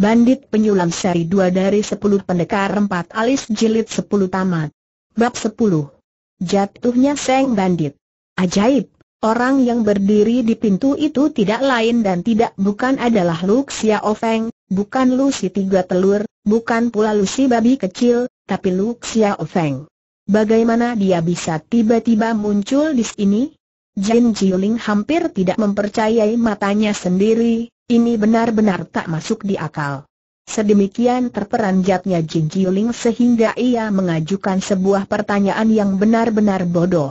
Bandit Penyulam Seri 2 dari 10 Pendekar 4 Alis Jilid 10 Tamat Bab 10 Jatuhnya Seng Bandit Ajaib, orang yang berdiri di pintu itu tidak lain dan tidak bukan adalah Lu Xiao bukan Lu Tiga Telur, bukan pula Lu Babi Kecil, tapi Lu Xiao Bagaimana dia bisa tiba-tiba muncul di sini? Jin Jiuling hampir tidak mempercayai matanya sendiri, ini benar-benar tak masuk di akal. Sedemikian terperanjatnya Jin Jiuling sehingga ia mengajukan sebuah pertanyaan yang benar-benar bodoh.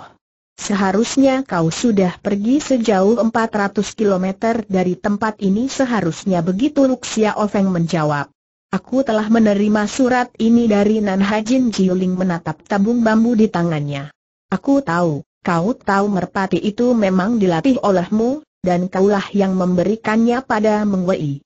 Seharusnya kau sudah pergi sejauh 400 km dari tempat ini seharusnya begitu Luxia Ofeng menjawab. Aku telah menerima surat ini dari Nan Hajin Jiuling menatap tabung bambu di tangannya. Aku tahu, kau tahu merpati itu memang dilatih olehmu, dan kaulah yang memberikannya pada Mengwei.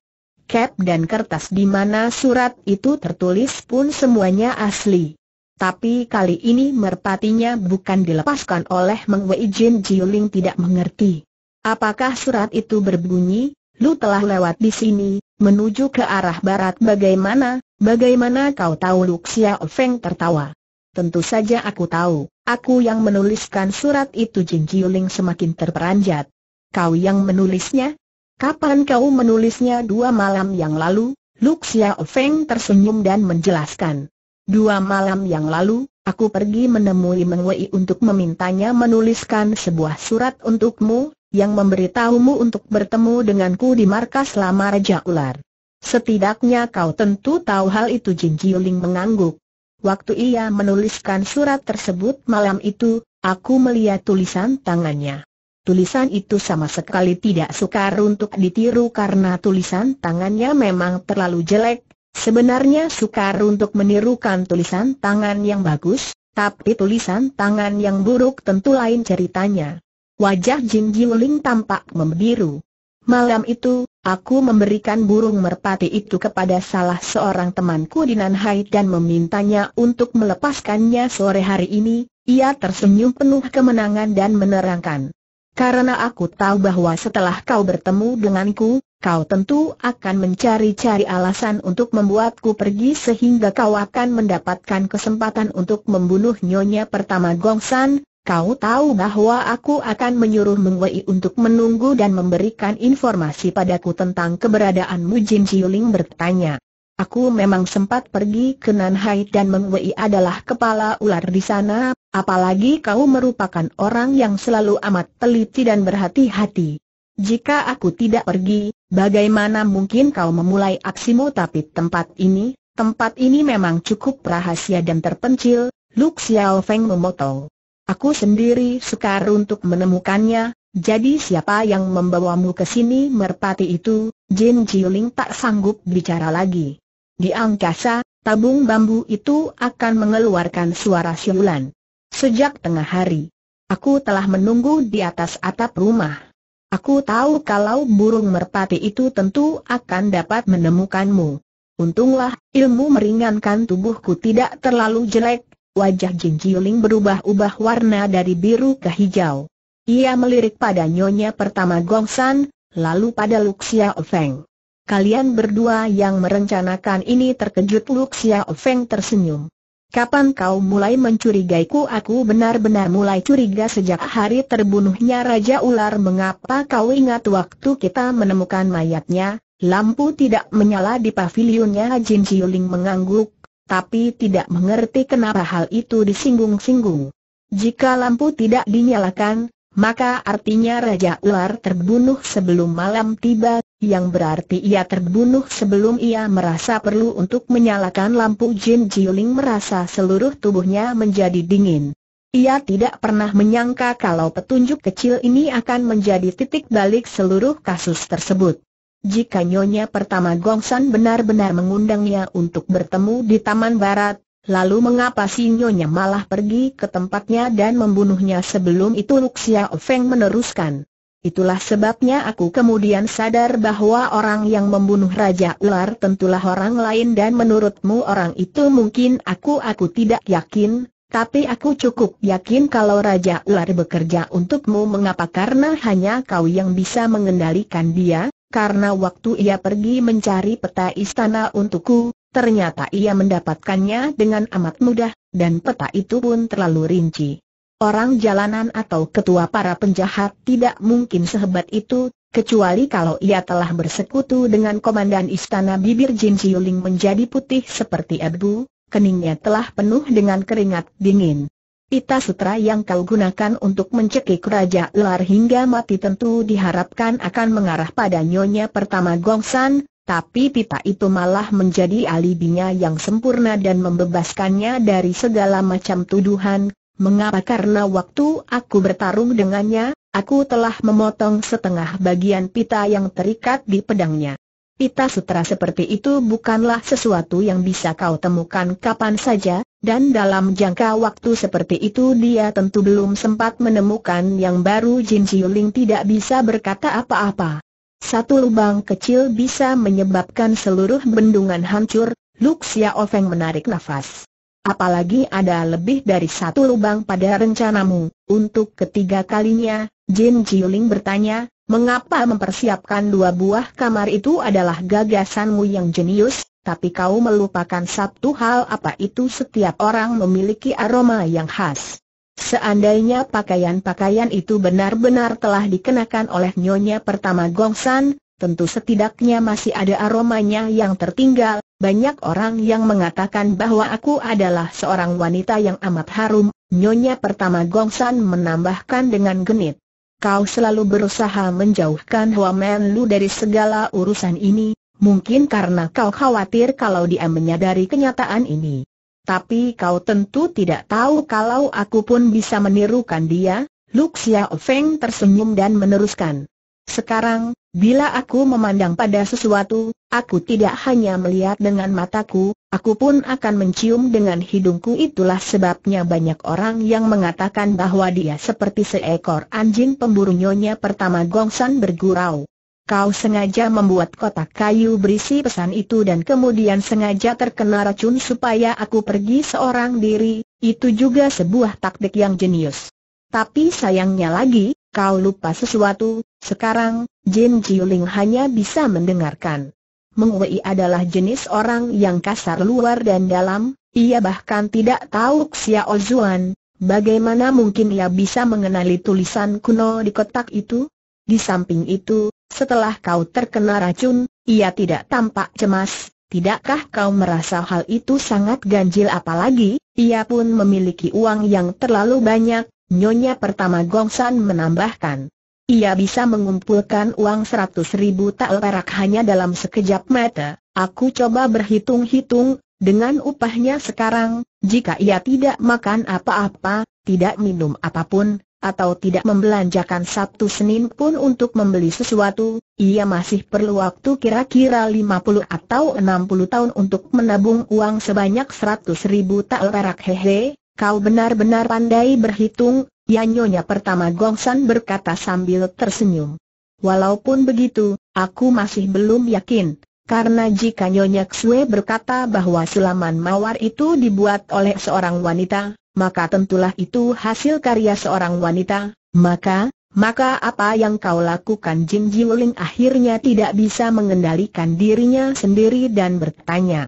Cap dan kertas di mana surat itu tertulis pun semuanya asli. Tapi kali ini merpatinya bukan dilepaskan oleh Mengwei Jin Jiuling tidak mengerti. Apakah surat itu berbunyi, lu telah lewat di sini, menuju ke arah barat bagaimana, bagaimana kau tahu Luxia Feng tertawa. Tentu saja aku tahu, aku yang menuliskan surat itu Jin Jiuling semakin terperanjat. Kau yang menulisnya? Kapan kau menulisnya dua malam yang lalu? Luxia Feng tersenyum dan menjelaskan. Dua malam yang lalu, aku pergi menemui Meng untuk memintanya menuliskan sebuah surat untukmu, yang memberitahumu untuk bertemu denganku di markas lama Raja Ular. Setidaknya kau tentu tahu hal itu Jin Jiuling mengangguk. Waktu ia menuliskan surat tersebut malam itu, aku melihat tulisan tangannya. Tulisan itu sama sekali tidak sukar untuk ditiru karena tulisan tangannya memang terlalu jelek. Sebenarnya sukar untuk menirukan tulisan tangan yang bagus, tapi tulisan tangan yang buruk tentu lain ceritanya. Wajah Jin Jiuling tampak membiru. Malam itu, aku memberikan burung merpati itu kepada salah seorang temanku di Nanhai dan memintanya untuk melepaskannya sore hari ini. Ia tersenyum penuh kemenangan dan menerangkan, karena aku tahu bahwa setelah kau bertemu denganku, kau tentu akan mencari-cari alasan untuk membuatku pergi sehingga kau akan mendapatkan kesempatan untuk membunuh nyonya pertama Gongsan. Kau tahu bahwa aku akan menyuruh Mengwei untuk menunggu dan memberikan informasi padaku tentang keberadaanmu Jin Jiuling bertanya. Aku memang sempat pergi ke Nanhai dan Mengwei adalah kepala ular di sana, Apalagi kau merupakan orang yang selalu amat teliti dan berhati-hati. Jika aku tidak pergi, bagaimana mungkin kau memulai aksimu tapi tempat ini, tempat ini memang cukup rahasia dan terpencil, Luk Xiao Feng memotong. Aku sendiri sukar untuk menemukannya, jadi siapa yang membawamu ke sini merpati itu, Jin Jiuling tak sanggup bicara lagi. Di angkasa, tabung bambu itu akan mengeluarkan suara siulan. Sejak tengah hari, aku telah menunggu di atas atap rumah. Aku tahu kalau burung merpati itu tentu akan dapat menemukanmu. Untunglah, ilmu meringankan tubuhku tidak terlalu jelek, wajah Jin Jiuling berubah-ubah warna dari biru ke hijau. Ia melirik pada nyonya pertama Gong San, lalu pada Luxia Ofeng. Kalian berdua yang merencanakan ini terkejut Luxia Ofeng tersenyum. Kapan kau mulai mencurigaiku? Aku benar-benar mulai curiga sejak hari terbunuhnya Raja Ular. Mengapa kau ingat waktu kita menemukan mayatnya? Lampu tidak menyala di pavilionnya. Jin Xiuling mengangguk, tapi tidak mengerti kenapa hal itu disinggung-singgung. Jika lampu tidak dinyalakan, maka artinya Raja Ular terbunuh sebelum malam tiba yang berarti ia terbunuh sebelum ia merasa perlu untuk menyalakan lampu Jin Jiuling merasa seluruh tubuhnya menjadi dingin. Ia tidak pernah menyangka kalau petunjuk kecil ini akan menjadi titik balik seluruh kasus tersebut. Jika nyonya pertama Gongsan benar-benar mengundangnya untuk bertemu di Taman Barat, lalu mengapa si nyonya malah pergi ke tempatnya dan membunuhnya sebelum itu Luxia Feng meneruskan. Itulah sebabnya aku kemudian sadar bahwa orang yang membunuh Raja Ular tentulah orang lain dan menurutmu orang itu mungkin aku aku tidak yakin, tapi aku cukup yakin kalau Raja Ular bekerja untukmu mengapa karena hanya kau yang bisa mengendalikan dia, karena waktu ia pergi mencari peta istana untukku, ternyata ia mendapatkannya dengan amat mudah, dan peta itu pun terlalu rinci. Orang jalanan atau ketua para penjahat tidak mungkin sehebat itu, kecuali kalau ia telah bersekutu dengan komandan istana bibir Jin Jiuling menjadi putih seperti abu, keningnya telah penuh dengan keringat dingin. Pita sutra yang kau gunakan untuk mencekik Raja Ular hingga mati tentu diharapkan akan mengarah pada nyonya pertama Gongsan, tapi pita itu malah menjadi alibinya yang sempurna dan membebaskannya dari segala macam tuduhan, Mengapa? Karena waktu aku bertarung dengannya, aku telah memotong setengah bagian pita yang terikat di pedangnya. Pita sutra seperti itu bukanlah sesuatu yang bisa kau temukan kapan saja, dan dalam jangka waktu seperti itu dia tentu belum sempat menemukan yang baru Jin Jiuling tidak bisa berkata apa-apa. Satu lubang kecil bisa menyebabkan seluruh bendungan hancur, Luxia Ofeng menarik nafas. Apalagi ada lebih dari satu lubang pada rencanamu. Untuk ketiga kalinya, Jin Jiuling bertanya, mengapa mempersiapkan dua buah kamar itu adalah gagasanmu yang jenius, tapi kau melupakan satu hal apa itu setiap orang memiliki aroma yang khas. Seandainya pakaian-pakaian itu benar-benar telah dikenakan oleh Nyonya pertama Gongsan, tentu setidaknya masih ada aromanya yang tertinggal, banyak orang yang mengatakan bahwa aku adalah seorang wanita yang amat harum, Nyonya pertama Gongsan menambahkan dengan genit. Kau selalu berusaha menjauhkan Men Lu dari segala urusan ini, mungkin karena kau khawatir kalau dia menyadari kenyataan ini. Tapi kau tentu tidak tahu kalau aku pun bisa menirukan dia, Lu Feng tersenyum dan meneruskan. Sekarang, bila aku memandang pada sesuatu, Aku tidak hanya melihat dengan mataku, aku pun akan mencium dengan hidungku itulah sebabnya banyak orang yang mengatakan bahwa dia seperti seekor anjing pemburu nyonya pertama Gongsan bergurau. Kau sengaja membuat kotak kayu berisi pesan itu dan kemudian sengaja terkena racun supaya aku pergi seorang diri, itu juga sebuah taktik yang jenius. Tapi sayangnya lagi, kau lupa sesuatu, sekarang, Jin Jiuling hanya bisa mendengarkan. Wei adalah jenis orang yang kasar luar dan dalam, ia bahkan tidak tahu Xiao Zuan, bagaimana mungkin ia bisa mengenali tulisan kuno di kotak itu? Di samping itu, setelah kau terkena racun, ia tidak tampak cemas, Tidakkah kau merasa hal itu sangat ganjil apalagi, ia pun memiliki uang yang terlalu banyak, Nyonya pertama Gongsan menambahkan. Ia bisa mengumpulkan uang seratus ribu tal perak hanya dalam sekejap mata. Aku coba berhitung-hitung, dengan upahnya sekarang, jika ia tidak makan apa-apa, tidak minum apapun, atau tidak membelanjakan Sabtu Senin pun untuk membeli sesuatu, ia masih perlu waktu kira-kira lima puluh atau enam puluh tahun untuk menabung uang sebanyak seratus ribu tal perak hehe, kau benar-benar pandai berhitung, Yanyonya pertama Gongsan berkata sambil tersenyum. Walaupun begitu, aku masih belum yakin. Karena jika Nyonya Xue berkata bahwa sulaman mawar itu dibuat oleh seorang wanita, maka tentulah itu hasil karya seorang wanita, maka, maka apa yang kau lakukan Jin Jiuling akhirnya tidak bisa mengendalikan dirinya sendiri dan bertanya.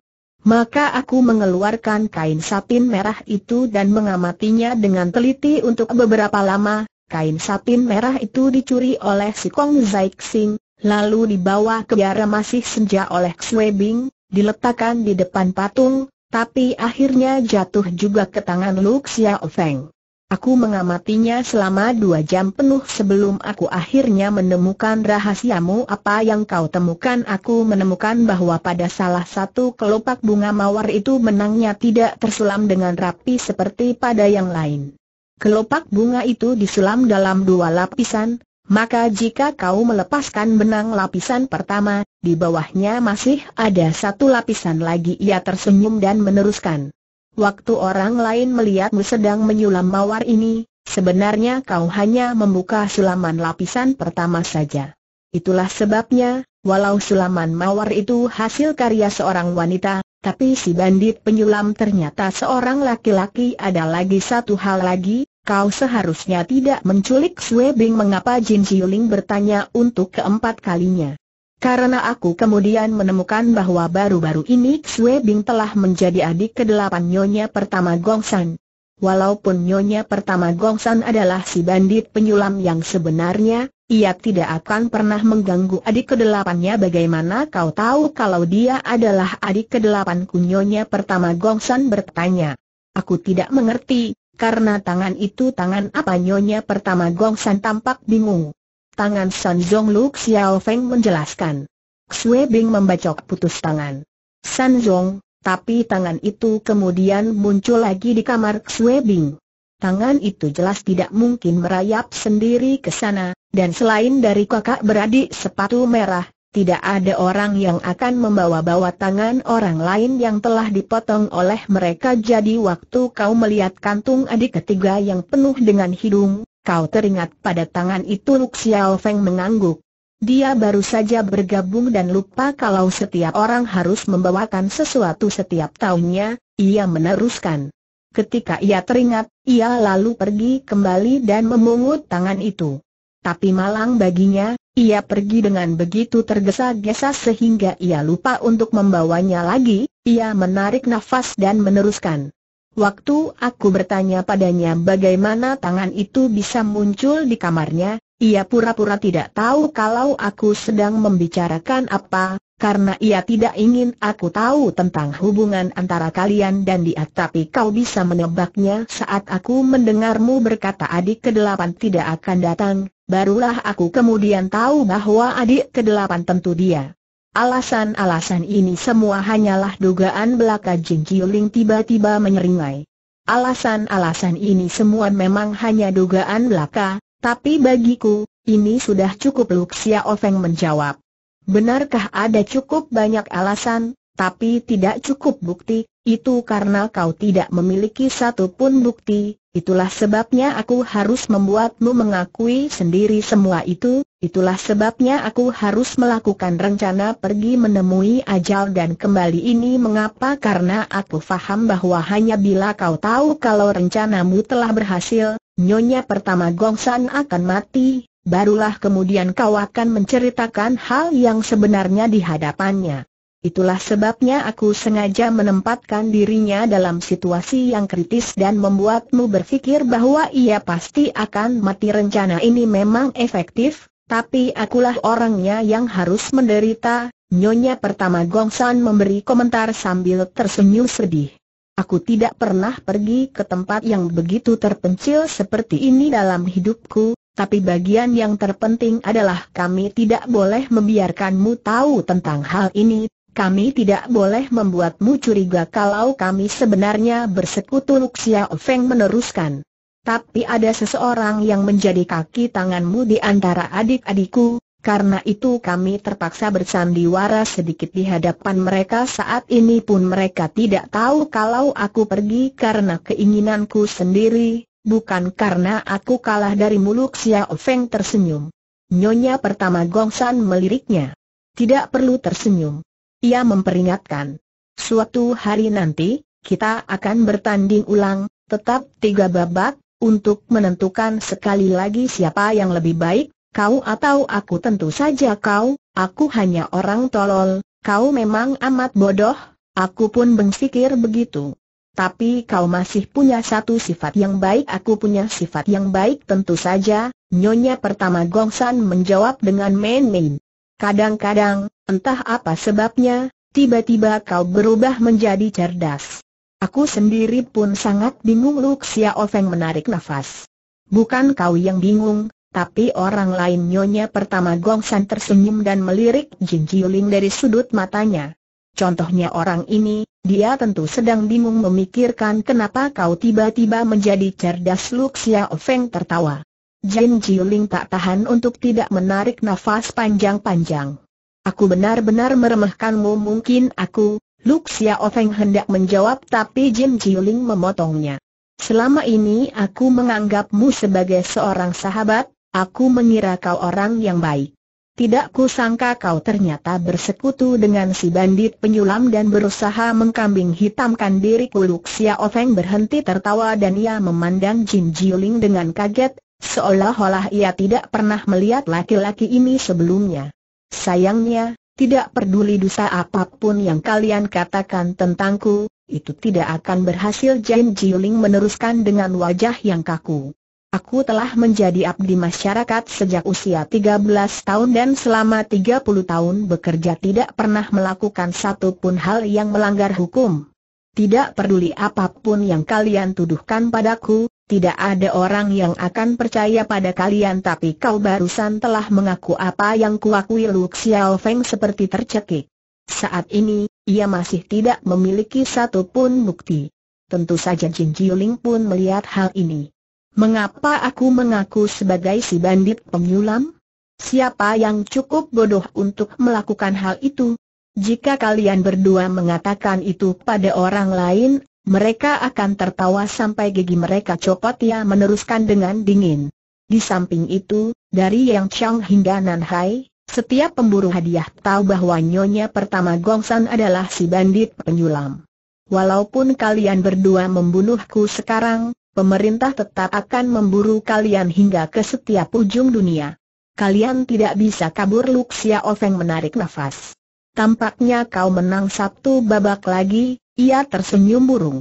Maka aku mengeluarkan kain satin merah itu dan mengamatinya dengan teliti untuk beberapa lama. Kain satin merah itu dicuri oleh si Kong Zaixing, lalu dibawa ke biara masih senja oleh Xue Bing, diletakkan di depan patung, tapi akhirnya jatuh juga ke tangan Lu Feng. Aku mengamatinya selama dua jam penuh sebelum aku akhirnya menemukan rahasiamu apa yang kau temukan Aku menemukan bahwa pada salah satu kelopak bunga mawar itu benangnya tidak terselam dengan rapi seperti pada yang lain Kelopak bunga itu diselam dalam dua lapisan Maka jika kau melepaskan benang lapisan pertama, di bawahnya masih ada satu lapisan lagi Ia tersenyum dan meneruskan Waktu orang lain melihatmu sedang menyulam mawar ini, sebenarnya kau hanya membuka sulaman lapisan pertama saja. Itulah sebabnya, walau sulaman mawar itu hasil karya seorang wanita, tapi si bandit penyulam ternyata seorang laki-laki ada lagi satu hal lagi, kau seharusnya tidak menculik Sue Bing mengapa Jin Xiuling bertanya untuk keempat kalinya. Karena aku kemudian menemukan bahwa baru-baru ini Xue Bing telah menjadi adik kedelapan nyonya pertama Gongsan. Walaupun nyonya pertama Gongsan adalah si bandit penyulam yang sebenarnya, ia tidak akan pernah mengganggu adik kedelapannya bagaimana kau tahu kalau dia adalah adik kedelapan nyonya pertama Gongsan bertanya. Aku tidak mengerti, karena tangan itu tangan apa nyonya pertama Gongsan tampak bingung. Tangan San Zong Lu Xiao Feng menjelaskan. Xue Bing membacok putus tangan. San Zong, tapi tangan itu kemudian muncul lagi di kamar Xue Bing. Tangan itu jelas tidak mungkin merayap sendiri ke sana, dan selain dari kakak beradik sepatu merah, tidak ada orang yang akan membawa-bawa tangan orang lain yang telah dipotong oleh mereka jadi waktu kau melihat kantung adik ketiga yang penuh dengan hidung, Kau teringat pada tangan itu Luk Xiao Feng mengangguk. Dia baru saja bergabung dan lupa kalau setiap orang harus membawakan sesuatu setiap tahunnya, ia meneruskan. Ketika ia teringat, ia lalu pergi kembali dan memungut tangan itu. Tapi malang baginya, ia pergi dengan begitu tergesa-gesa sehingga ia lupa untuk membawanya lagi, ia menarik nafas dan meneruskan. Waktu aku bertanya padanya bagaimana tangan itu bisa muncul di kamarnya, ia pura-pura tidak tahu kalau aku sedang membicarakan apa, karena ia tidak ingin aku tahu tentang hubungan antara kalian dan dia tapi kau bisa menebaknya saat aku mendengarmu berkata adik kedelapan tidak akan datang, barulah aku kemudian tahu bahwa adik kedelapan tentu dia. Alasan-alasan ini semua hanyalah dugaan belaka Jing Qiuling tiba-tiba menyeringai. Alasan-alasan ini semua memang hanya dugaan belaka, tapi bagiku, ini sudah cukup Luxia Ofeng menjawab. Benarkah ada cukup banyak alasan, tapi tidak cukup bukti, itu karena kau tidak memiliki satu pun bukti, Itulah sebabnya aku harus membuatmu mengakui sendiri semua itu, itulah sebabnya aku harus melakukan rencana pergi menemui ajal dan kembali ini mengapa karena aku faham bahwa hanya bila kau tahu kalau rencanamu telah berhasil, nyonya pertama Gongsan akan mati, barulah kemudian kau akan menceritakan hal yang sebenarnya di hadapannya. Itulah sebabnya aku sengaja menempatkan dirinya dalam situasi yang kritis dan membuatmu berpikir bahwa ia pasti akan mati rencana ini memang efektif, tapi akulah orangnya yang harus menderita, Nyonya pertama Gong San memberi komentar sambil tersenyum sedih. Aku tidak pernah pergi ke tempat yang begitu terpencil seperti ini dalam hidupku, tapi bagian yang terpenting adalah kami tidak boleh membiarkanmu tahu tentang hal ini, kami tidak boleh membuatmu curiga kalau kami sebenarnya bersekutu Luxia Ofeng meneruskan. Tapi ada seseorang yang menjadi kaki tanganmu di antara adik-adikku, karena itu kami terpaksa bersandiwara sedikit di hadapan mereka saat ini pun mereka tidak tahu kalau aku pergi karena keinginanku sendiri, bukan karena aku kalah dari muluk Xiao Feng tersenyum. Nyonya pertama Gongsan meliriknya. Tidak perlu tersenyum. Ia memperingatkan. Suatu hari nanti, kita akan bertanding ulang, tetap tiga babak, untuk menentukan sekali lagi siapa yang lebih baik, kau atau aku tentu saja kau, aku hanya orang tolol, kau memang amat bodoh, aku pun berpikir begitu. Tapi kau masih punya satu sifat yang baik Aku punya sifat yang baik tentu saja Nyonya pertama Gongsan menjawab dengan main-main Kadang-kadang, entah apa sebabnya, tiba-tiba kau berubah menjadi cerdas. Aku sendiri pun sangat bingung Luxia Ofeng menarik nafas. Bukan kau yang bingung, tapi orang lain nyonya pertama Gong San tersenyum dan melirik Jin Jiuling dari sudut matanya. Contohnya orang ini, dia tentu sedang bingung memikirkan kenapa kau tiba-tiba menjadi cerdas Luxia Ofeng tertawa. Jin Jiuling tak tahan untuk tidak menarik nafas panjang-panjang. Aku benar-benar meremehkanmu mungkin aku, Luk Xiao Feng hendak menjawab tapi Jin Jiuling memotongnya. Selama ini aku menganggapmu sebagai seorang sahabat, aku mengira kau orang yang baik. Tidak kusangka kau ternyata bersekutu dengan si bandit penyulam dan berusaha mengkambing hitamkan diriku Luxia Ofeng berhenti tertawa dan ia memandang Jin Jiuling dengan kaget Seolah-olah ia tidak pernah melihat laki-laki ini sebelumnya. Sayangnya, tidak peduli dosa apapun yang kalian katakan tentangku, itu tidak akan berhasil Jane Jiuling meneruskan dengan wajah yang kaku. Aku telah menjadi abdi masyarakat sejak usia 13 tahun dan selama 30 tahun bekerja tidak pernah melakukan satu pun hal yang melanggar hukum. Tidak peduli apapun yang kalian tuduhkan padaku, tidak ada orang yang akan percaya pada kalian tapi kau barusan telah mengaku apa yang kuakui Lu Xiao Feng seperti tercekik. Saat ini, ia masih tidak memiliki satupun bukti. Tentu saja Jin Jiuling pun melihat hal ini. Mengapa aku mengaku sebagai si bandit penyulam? Siapa yang cukup bodoh untuk melakukan hal itu? Jika kalian berdua mengatakan itu pada orang lain, mereka akan tertawa sampai gigi mereka copot Ya, meneruskan dengan dingin. Di samping itu, dari Yang Chang hingga Nan Hai, setiap pemburu hadiah tahu bahwa nyonya pertama Gongsan adalah si bandit penyulam. Walaupun kalian berdua membunuhku sekarang, pemerintah tetap akan memburu kalian hingga ke setiap ujung dunia. Kalian tidak bisa kabur Luxia Ofeng menarik nafas. Tampaknya kau menang satu babak lagi, ia tersenyum burung.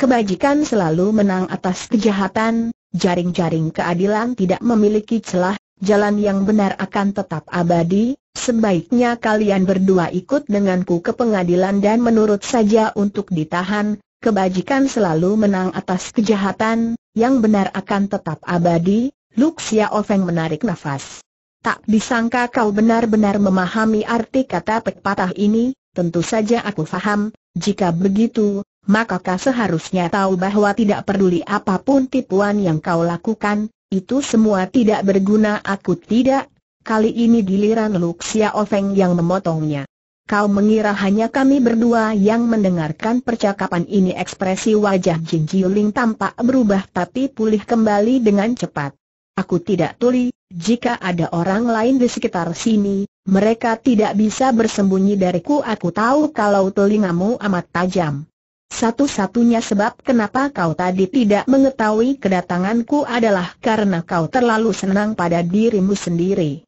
Kebajikan selalu menang atas kejahatan, jaring-jaring keadilan tidak memiliki celah, jalan yang benar akan tetap abadi, sebaiknya kalian berdua ikut denganku ke pengadilan dan menurut saja untuk ditahan, kebajikan selalu menang atas kejahatan, yang benar akan tetap abadi, Luxia Ofeng menarik nafas. Tak disangka kau benar-benar memahami arti kata pepatah ini, tentu saja aku faham, jika begitu, maka kau seharusnya tahu bahwa tidak peduli apapun tipuan yang kau lakukan, itu semua tidak berguna aku tidak. Kali ini giliran Luxia Ofeng yang memotongnya. Kau mengira hanya kami berdua yang mendengarkan percakapan ini ekspresi wajah Jin Jiuling tampak berubah tapi pulih kembali dengan cepat. Aku tidak tuli, jika ada orang lain di sekitar sini, mereka tidak bisa bersembunyi dariku. Aku tahu kalau telingamu amat tajam. Satu-satunya sebab kenapa kau tadi tidak mengetahui kedatanganku adalah karena kau terlalu senang pada dirimu sendiri.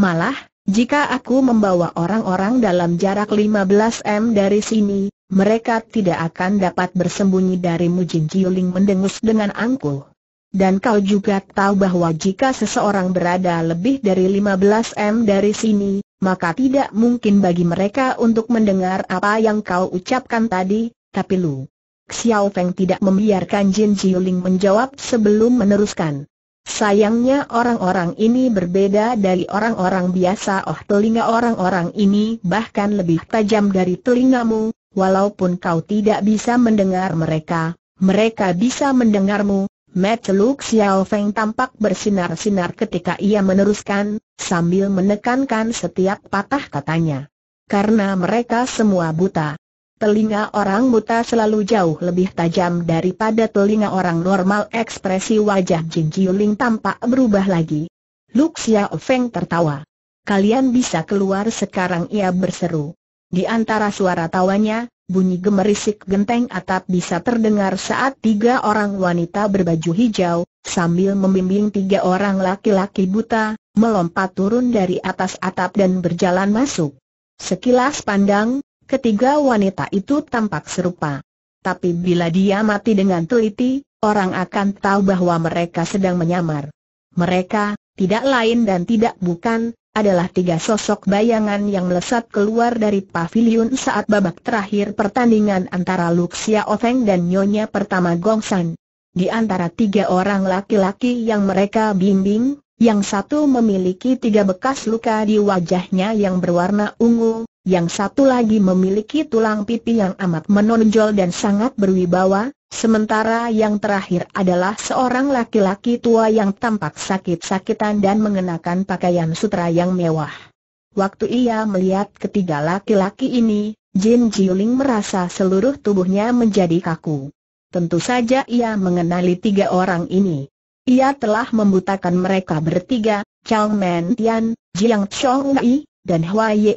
Malah, jika aku membawa orang-orang dalam jarak 15 m dari sini, mereka tidak akan dapat bersembunyi darimu Jin Jiuling mendengus dengan angkuh. Dan kau juga tahu bahwa jika seseorang berada lebih dari 15 M dari sini, maka tidak mungkin bagi mereka untuk mendengar apa yang kau ucapkan tadi, tapi Lu Xiao Feng tidak membiarkan Jin Jiuling menjawab sebelum meneruskan. Sayangnya orang-orang ini berbeda dari orang-orang biasa Oh telinga orang-orang ini bahkan lebih tajam dari telingamu, walaupun kau tidak bisa mendengar mereka, mereka bisa mendengarmu, Mata Luk Xiao Feng tampak bersinar-sinar ketika ia meneruskan, sambil menekankan setiap patah katanya. Karena mereka semua buta. Telinga orang buta selalu jauh lebih tajam daripada telinga orang normal ekspresi wajah Jin Jiuling tampak berubah lagi. Luk Xiao Feng tertawa. Kalian bisa keluar sekarang ia berseru. Di antara suara tawanya, bunyi gemerisik genteng atap bisa terdengar saat tiga orang wanita berbaju hijau, sambil membimbing tiga orang laki-laki buta, melompat turun dari atas atap dan berjalan masuk. Sekilas pandang, ketiga wanita itu tampak serupa. Tapi bila dia mati dengan teliti, orang akan tahu bahwa mereka sedang menyamar. Mereka, tidak lain dan tidak bukan, adalah tiga sosok bayangan yang melesat keluar dari pavilion saat babak terakhir pertandingan antara Luxia Ofeng dan Nyonya pertama Gongsan. Di antara tiga orang laki-laki yang mereka bimbing, yang satu memiliki tiga bekas luka di wajahnya yang berwarna ungu, yang satu lagi memiliki tulang pipi yang amat menonjol dan sangat berwibawa, Sementara yang terakhir adalah seorang laki-laki tua yang tampak sakit-sakitan dan mengenakan pakaian sutra yang mewah. Waktu ia melihat ketiga laki-laki ini, Jin Jiuling merasa seluruh tubuhnya menjadi kaku. Tentu saja ia mengenali tiga orang ini. Ia telah membutakan mereka bertiga, Chang Men Tian, Jiang Chong Wei, dan Hua Ye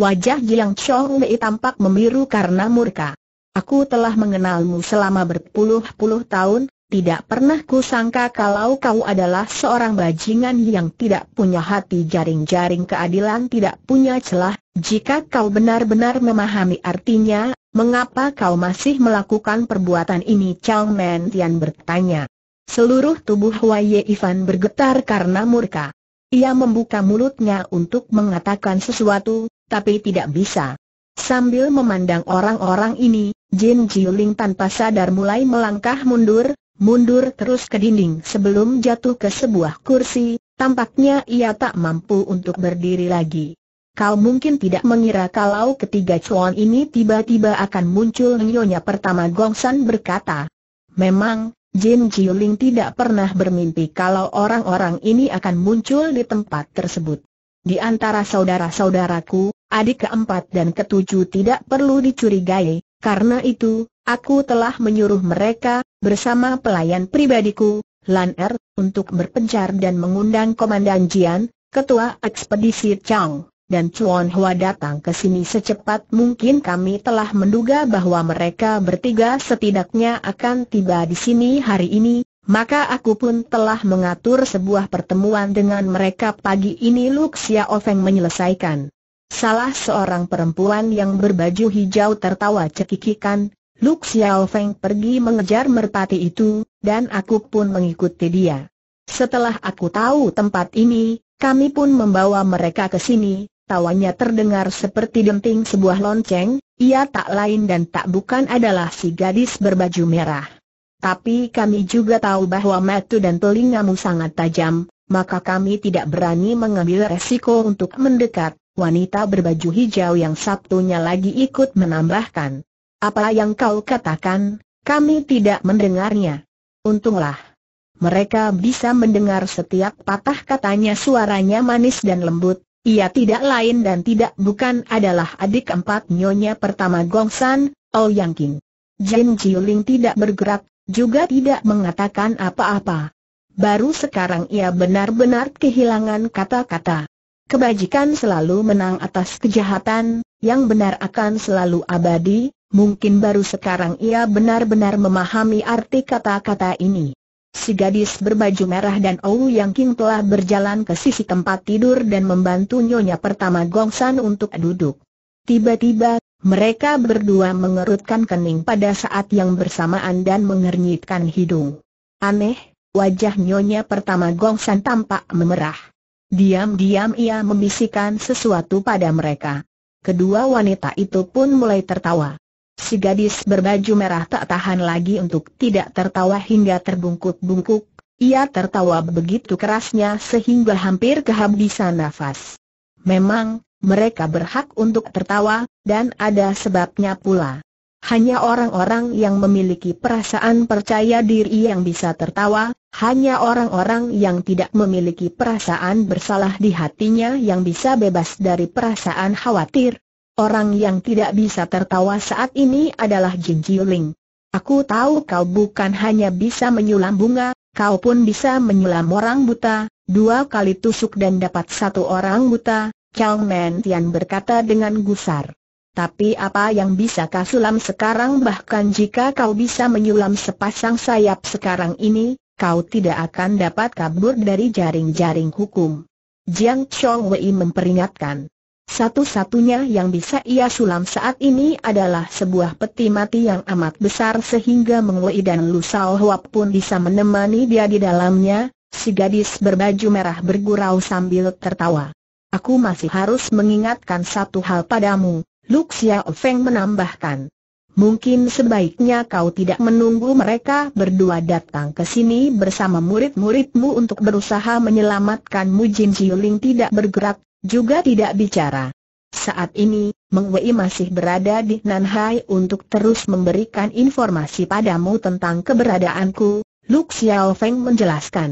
Wajah Jiang Chong Wei tampak memiru karena murka. Aku telah mengenalmu selama berpuluh-puluh tahun, tidak pernah sangka kalau kau adalah seorang bajingan yang tidak punya hati jaring-jaring keadilan tidak punya celah. Jika kau benar-benar memahami artinya, mengapa kau masih melakukan perbuatan ini? Chao Men Tian bertanya. Seluruh tubuh Huaye Ivan bergetar karena murka. Ia membuka mulutnya untuk mengatakan sesuatu, tapi tidak bisa. Sambil memandang orang-orang ini, Jin Jiuling tanpa sadar mulai melangkah mundur, mundur terus ke dinding sebelum jatuh ke sebuah kursi, tampaknya ia tak mampu untuk berdiri lagi. Kau mungkin tidak mengira kalau ketiga cuan ini tiba-tiba akan muncul nyonya pertama Gongsan berkata. Memang, Jin Jiuling tidak pernah bermimpi kalau orang-orang ini akan muncul di tempat tersebut. Di antara saudara-saudaraku, adik keempat dan ketujuh tidak perlu dicurigai, karena itu, aku telah menyuruh mereka, bersama pelayan pribadiku, Lan Er, untuk berpencar dan mengundang Komandan Jian, Ketua Ekspedisi Chang, dan Chuan Hua datang ke sini secepat mungkin kami telah menduga bahwa mereka bertiga setidaknya akan tiba di sini hari ini, maka aku pun telah mengatur sebuah pertemuan dengan mereka pagi ini Lu Xiaofeng menyelesaikan. Salah seorang perempuan yang berbaju hijau tertawa cekikikan, Luk Xiao Feng pergi mengejar merpati itu, dan aku pun mengikuti dia. Setelah aku tahu tempat ini, kami pun membawa mereka ke sini, tawanya terdengar seperti denting sebuah lonceng, ia tak lain dan tak bukan adalah si gadis berbaju merah. Tapi kami juga tahu bahwa metu dan telingamu sangat tajam, maka kami tidak berani mengambil resiko untuk mendekat, wanita berbaju hijau yang Sabtunya lagi ikut menambahkan. Apa yang kau katakan, kami tidak mendengarnya. Untunglah. Mereka bisa mendengar setiap patah katanya suaranya manis dan lembut, ia tidak lain dan tidak bukan adalah adik empat nyonya pertama Gongsan, Ou Yang King. Jin Jiuling tidak bergerak, juga tidak mengatakan apa-apa. Baru sekarang ia benar-benar kehilangan kata-kata. Kebajikan selalu menang atas kejahatan, yang benar akan selalu abadi, mungkin baru sekarang ia benar-benar memahami arti kata-kata ini. Si gadis berbaju merah dan Ou Yang King telah berjalan ke sisi tempat tidur dan membantu nyonya pertama Gong San untuk duduk. Tiba-tiba, mereka berdua mengerutkan kening pada saat yang bersamaan dan mengernyitkan hidung. Aneh, wajah nyonya pertama Gong San tampak memerah. Diam-diam ia membisikkan sesuatu pada mereka. Kedua wanita itu pun mulai tertawa. Si gadis berbaju merah tak tahan lagi untuk tidak tertawa hingga terbungkuk-bungkuk. Ia tertawa begitu kerasnya sehingga hampir kehabisan nafas. Memang, mereka berhak untuk tertawa, dan ada sebabnya pula. Hanya orang-orang yang memiliki perasaan percaya diri yang bisa tertawa, hanya orang-orang yang tidak memiliki perasaan bersalah di hatinya yang bisa bebas dari perasaan khawatir. Orang yang tidak bisa tertawa saat ini adalah Jin Jiuling. Aku tahu kau bukan hanya bisa menyulam bunga, kau pun bisa menyulam orang buta, dua kali tusuk dan dapat satu orang buta, Chow Men Tian berkata dengan gusar. Tapi apa yang bisa kau sulam sekarang bahkan jika kau bisa menyulam sepasang sayap sekarang ini, kau tidak akan dapat kabur dari jaring-jaring hukum. Jiang Chong Wei memperingatkan. Satu-satunya yang bisa ia sulam saat ini adalah sebuah peti mati yang amat besar sehingga Mengwei dan Lu Sao Huap pun bisa menemani dia di dalamnya, si gadis berbaju merah bergurau sambil tertawa. Aku masih harus mengingatkan satu hal padamu, Luxia Feng menambahkan. Mungkin sebaiknya kau tidak menunggu mereka berdua datang ke sini bersama murid-muridmu untuk berusaha menyelamatkanmu Jin Jiuling tidak bergerak, juga tidak bicara. Saat ini, Meng Wei masih berada di Nanhai untuk terus memberikan informasi padamu tentang keberadaanku, Lu Xiaofeng Feng menjelaskan.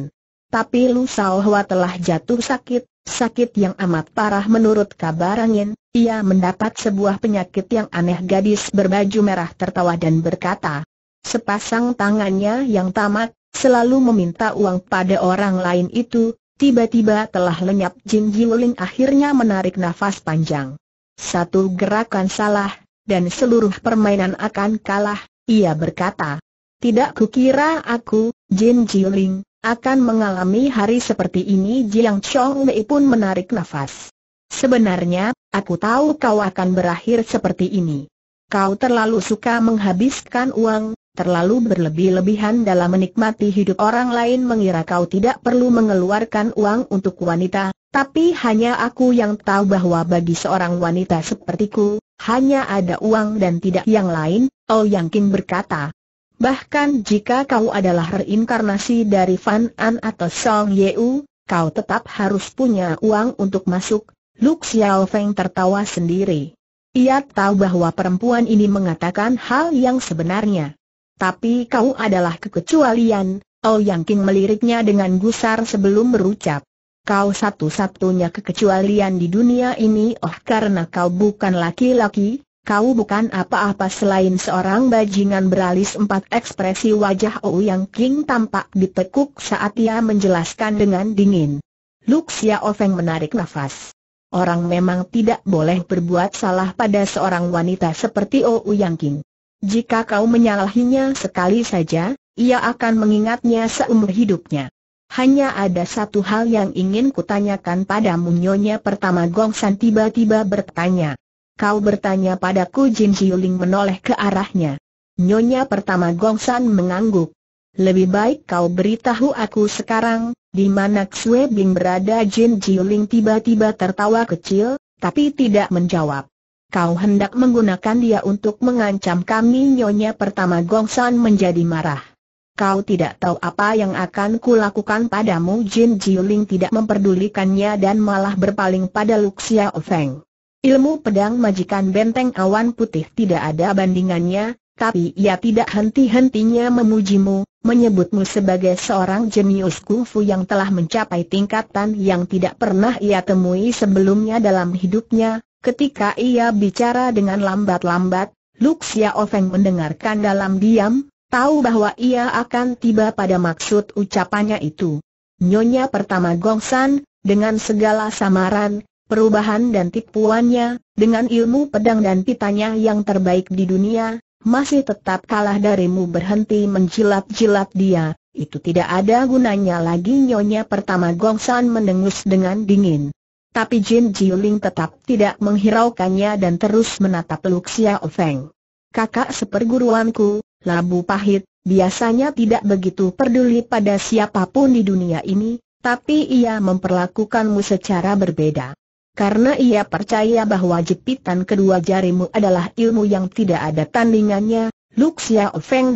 Tapi Lu Xiaohua telah jatuh sakit, Sakit yang amat parah menurut kabar angin, ia mendapat sebuah penyakit yang aneh gadis berbaju merah tertawa dan berkata. Sepasang tangannya yang tamat selalu meminta uang pada orang lain itu, tiba-tiba telah lenyap Jin Jiuling akhirnya menarik nafas panjang. Satu gerakan salah, dan seluruh permainan akan kalah, ia berkata. Tidak kukira aku, Jin Jiuling, akan mengalami hari seperti ini Jiang Chong Mei pun menarik nafas. Sebenarnya, aku tahu kau akan berakhir seperti ini. Kau terlalu suka menghabiskan uang, terlalu berlebih-lebihan dalam menikmati hidup orang lain mengira kau tidak perlu mengeluarkan uang untuk wanita, tapi hanya aku yang tahu bahwa bagi seorang wanita sepertiku, hanya ada uang dan tidak yang lain, Oh Yang King berkata. Bahkan jika kau adalah reinkarnasi dari Fan An atau Song Yeu, kau tetap harus punya uang untuk masuk. Lu Xiao Feng tertawa sendiri. Ia tahu bahwa perempuan ini mengatakan hal yang sebenarnya. Tapi kau adalah kekecualian, Oh Yang King meliriknya dengan gusar sebelum berucap. Kau satu-satunya kekecualian di dunia ini oh karena kau bukan laki-laki, kau bukan apa-apa selain seorang bajingan beralis empat ekspresi wajah Yang King tampak ditekuk saat ia menjelaskan dengan dingin. Luxia Ofeng menarik nafas. Orang memang tidak boleh berbuat salah pada seorang wanita seperti Yang King. Jika kau menyalahinya sekali saja, ia akan mengingatnya seumur hidupnya. Hanya ada satu hal yang ingin kutanyakan padamu Nyonya pertama Gongsan tiba-tiba bertanya. Kau bertanya padaku Jin Jiuling menoleh ke arahnya. Nyonya pertama Gong San mengangguk. Lebih baik kau beritahu aku sekarang, di mana Xue Bing berada Jin Jiuling tiba-tiba tertawa kecil, tapi tidak menjawab. Kau hendak menggunakan dia untuk mengancam kami Nyonya pertama Gong San menjadi marah. Kau tidak tahu apa yang akan kulakukan padamu Jin Jiuling tidak memperdulikannya dan malah berpaling pada Luxia Ofeng. Ilmu pedang majikan benteng awan putih tidak ada bandingannya, tapi ia tidak henti-hentinya memujimu, menyebutmu sebagai seorang jenius kungfu yang telah mencapai tingkatan yang tidak pernah ia temui sebelumnya dalam hidupnya. Ketika ia bicara dengan lambat-lambat, Luxia Ofeng mendengarkan dalam diam, tahu bahwa ia akan tiba pada maksud ucapannya itu. Nyonya pertama Gongsan, dengan segala samaran, perubahan dan tipuannya, dengan ilmu pedang dan pitanya yang terbaik di dunia, masih tetap kalah darimu berhenti menjilat-jilat dia, itu tidak ada gunanya lagi nyonya pertama Gongsan mendengus dengan dingin. Tapi Jin Jiuling tetap tidak menghiraukannya dan terus menatap Luk Xiao Feng. Kakak seperguruanku, Labu Pahit, biasanya tidak begitu peduli pada siapapun di dunia ini, tapi ia memperlakukanmu secara berbeda. Karena ia percaya bahwa jepitan kedua jarimu adalah ilmu yang tidak ada tandingannya, Luxia Xiao Feng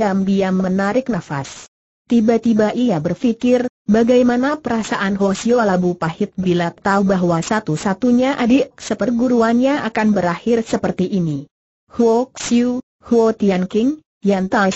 menarik nafas. Tiba-tiba ia berpikir, bagaimana perasaan Hosio Labu Pahit bila tahu bahwa satu-satunya adik seperguruannya akan berakhir seperti ini. Huo Xiu, Huo Tian King, Yan Tai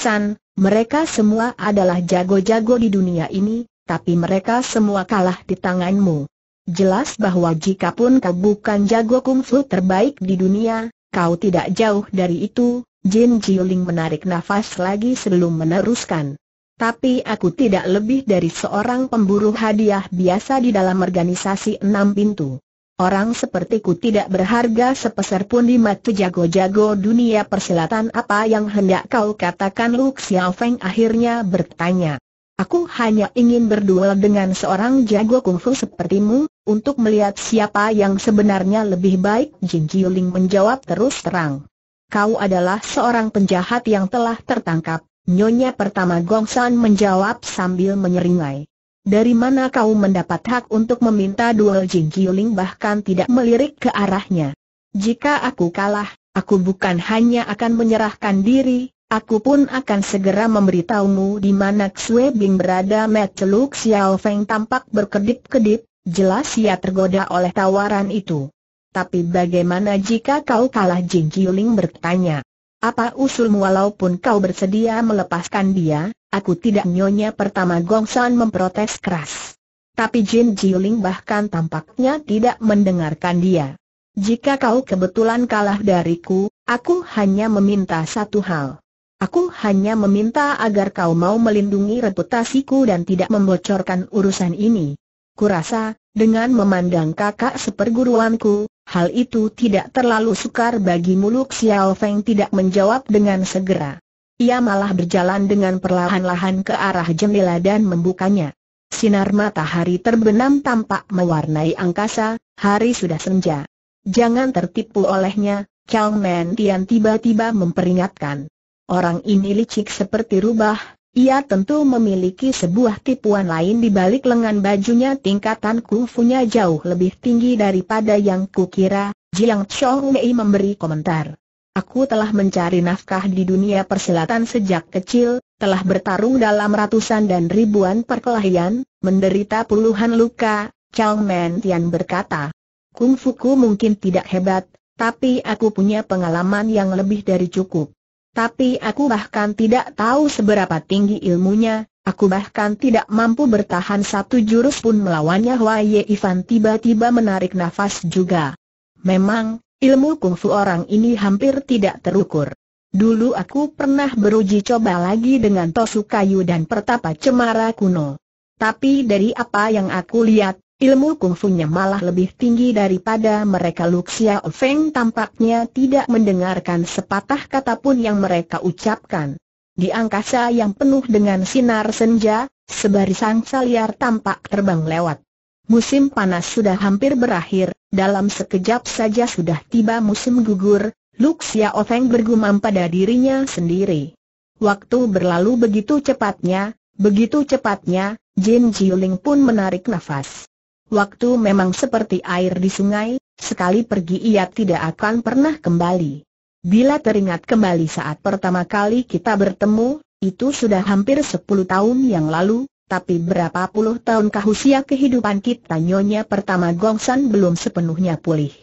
mereka semua adalah jago-jago di dunia ini, tapi mereka semua kalah di tanganmu. Jelas bahwa jika pun kau bukan jago kungfu terbaik di dunia, kau tidak jauh dari itu, Jin Jiuling menarik nafas lagi sebelum meneruskan. Tapi aku tidak lebih dari seorang pemburu hadiah biasa di dalam organisasi enam pintu. Orang sepertiku tidak berharga sepeser pun di mata jago-jago dunia persilatan apa yang hendak kau katakan Lu Xiaofeng akhirnya bertanya. Aku hanya ingin berduel dengan seorang jago kungfu sepertimu, untuk melihat siapa yang sebenarnya lebih baik Jin Jiuling menjawab terus terang. Kau adalah seorang penjahat yang telah tertangkap, Nyonya pertama Gong San menjawab sambil menyeringai. Dari mana kau mendapat hak untuk meminta duel Jin Jiuling bahkan tidak melirik ke arahnya? Jika aku kalah, aku bukan hanya akan menyerahkan diri, Aku pun akan segera memberitahumu di mana Xue Bing berada Mat Celuk Xiao Feng tampak berkedip-kedip, Jelas ia tergoda oleh tawaran itu. Tapi bagaimana jika kau kalah Jin Qiuling bertanya? Apa usulmu walaupun kau bersedia melepaskan dia, aku tidak nyonya pertama Gong San memprotes keras. Tapi Jin Jiuling bahkan tampaknya tidak mendengarkan dia. Jika kau kebetulan kalah dariku, aku hanya meminta satu hal. Aku hanya meminta agar kau mau melindungi reputasiku dan tidak membocorkan urusan ini. Kurasa, dengan memandang kakak seperguruanku, hal itu tidak terlalu sukar bagi muluk Xiao Feng tidak menjawab dengan segera. Ia malah berjalan dengan perlahan-lahan ke arah jendela dan membukanya. Sinar matahari terbenam tampak mewarnai angkasa, hari sudah senja. Jangan tertipu olehnya, Chao Men Tian tiba-tiba memperingatkan. Orang ini licik seperti rubah, ia tentu memiliki sebuah tipuan lain di balik lengan bajunya tingkatan kungfunya jauh lebih tinggi daripada yang kukira, Jiang Chong Mei memberi komentar. Aku telah mencari nafkah di dunia perselatan sejak kecil, telah bertarung dalam ratusan dan ribuan perkelahian, menderita puluhan luka, Chong Men Tian berkata. Kungfuku mungkin tidak hebat, tapi aku punya pengalaman yang lebih dari cukup. Tapi aku bahkan tidak tahu seberapa tinggi ilmunya, aku bahkan tidak mampu bertahan satu jurus pun melawannya Hua Ye Ivan tiba-tiba menarik nafas juga. Memang, ilmu kungfu orang ini hampir tidak terukur. Dulu aku pernah beruji coba lagi dengan Tosukayu dan Pertapa Cemara kuno. Tapi dari apa yang aku lihat, Ilmu kungfunya malah lebih tinggi daripada mereka Luxia Feng tampaknya tidak mendengarkan sepatah kata pun yang mereka ucapkan. Di angkasa yang penuh dengan sinar senja, sebarisan liar tampak terbang lewat. Musim panas sudah hampir berakhir, dalam sekejap saja sudah tiba musim gugur, Luxia Feng bergumam pada dirinya sendiri. Waktu berlalu begitu cepatnya, begitu cepatnya, Jin Jiuling pun menarik nafas. Waktu memang seperti air di sungai, sekali pergi ia tidak akan pernah kembali. Bila teringat kembali saat pertama kali kita bertemu, itu sudah hampir 10 tahun yang lalu, tapi berapa puluh tahunkah usia kehidupan kita nyonya pertama Gongsan belum sepenuhnya pulih.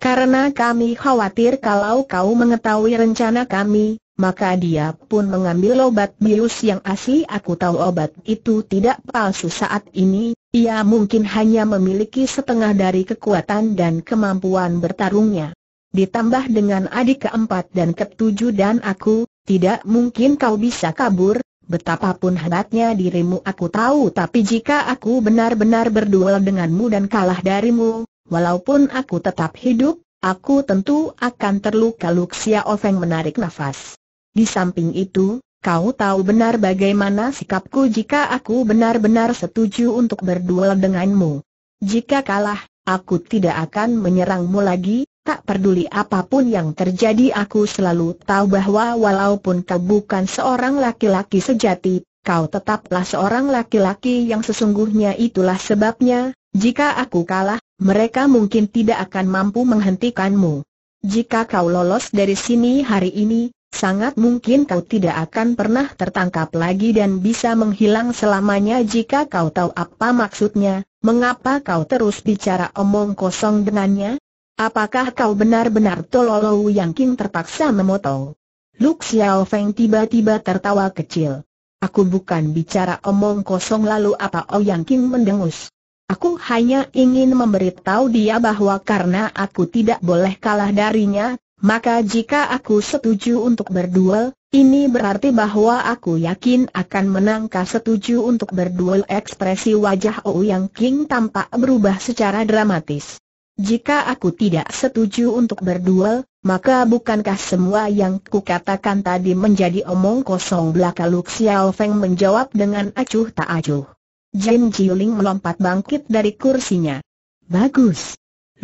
Karena kami khawatir kalau kau mengetahui rencana kami, maka dia pun mengambil obat bius yang asli aku tahu obat itu tidak palsu saat ini, ia mungkin hanya memiliki setengah dari kekuatan dan kemampuan bertarungnya. Ditambah dengan adik keempat dan ketujuh dan aku, tidak mungkin kau bisa kabur, betapapun hebatnya dirimu aku tahu tapi jika aku benar-benar berduel denganmu dan kalah darimu, walaupun aku tetap hidup, aku tentu akan terluka Luxia Ofeng menarik nafas. Di samping itu, Kau tahu benar bagaimana sikapku jika aku benar-benar setuju untuk berduel denganmu. Jika kalah, aku tidak akan menyerangmu lagi, tak peduli apapun yang terjadi aku selalu tahu bahwa walaupun kau bukan seorang laki-laki sejati, kau tetaplah seorang laki-laki yang sesungguhnya itulah sebabnya, jika aku kalah, mereka mungkin tidak akan mampu menghentikanmu. Jika kau lolos dari sini hari ini, sangat mungkin kau tidak akan pernah tertangkap lagi dan bisa menghilang selamanya jika kau tahu apa maksudnya, mengapa kau terus bicara omong kosong dengannya? Apakah kau benar-benar tololo yang King terpaksa memotong? Lu Xiao Feng tiba-tiba tertawa kecil. Aku bukan bicara omong kosong lalu apa Oh Yang King mendengus. Aku hanya ingin memberitahu dia bahwa karena aku tidak boleh kalah darinya, maka jika aku setuju untuk berduel, ini berarti bahwa aku yakin akan menang setuju untuk berduel ekspresi wajah Ou Yang King tampak berubah secara dramatis. Jika aku tidak setuju untuk berduel, maka bukankah semua yang kukatakan tadi menjadi omong kosong belaka Luk Xiao Feng menjawab dengan acuh tak acuh. Jin Jiuling melompat bangkit dari kursinya. Bagus,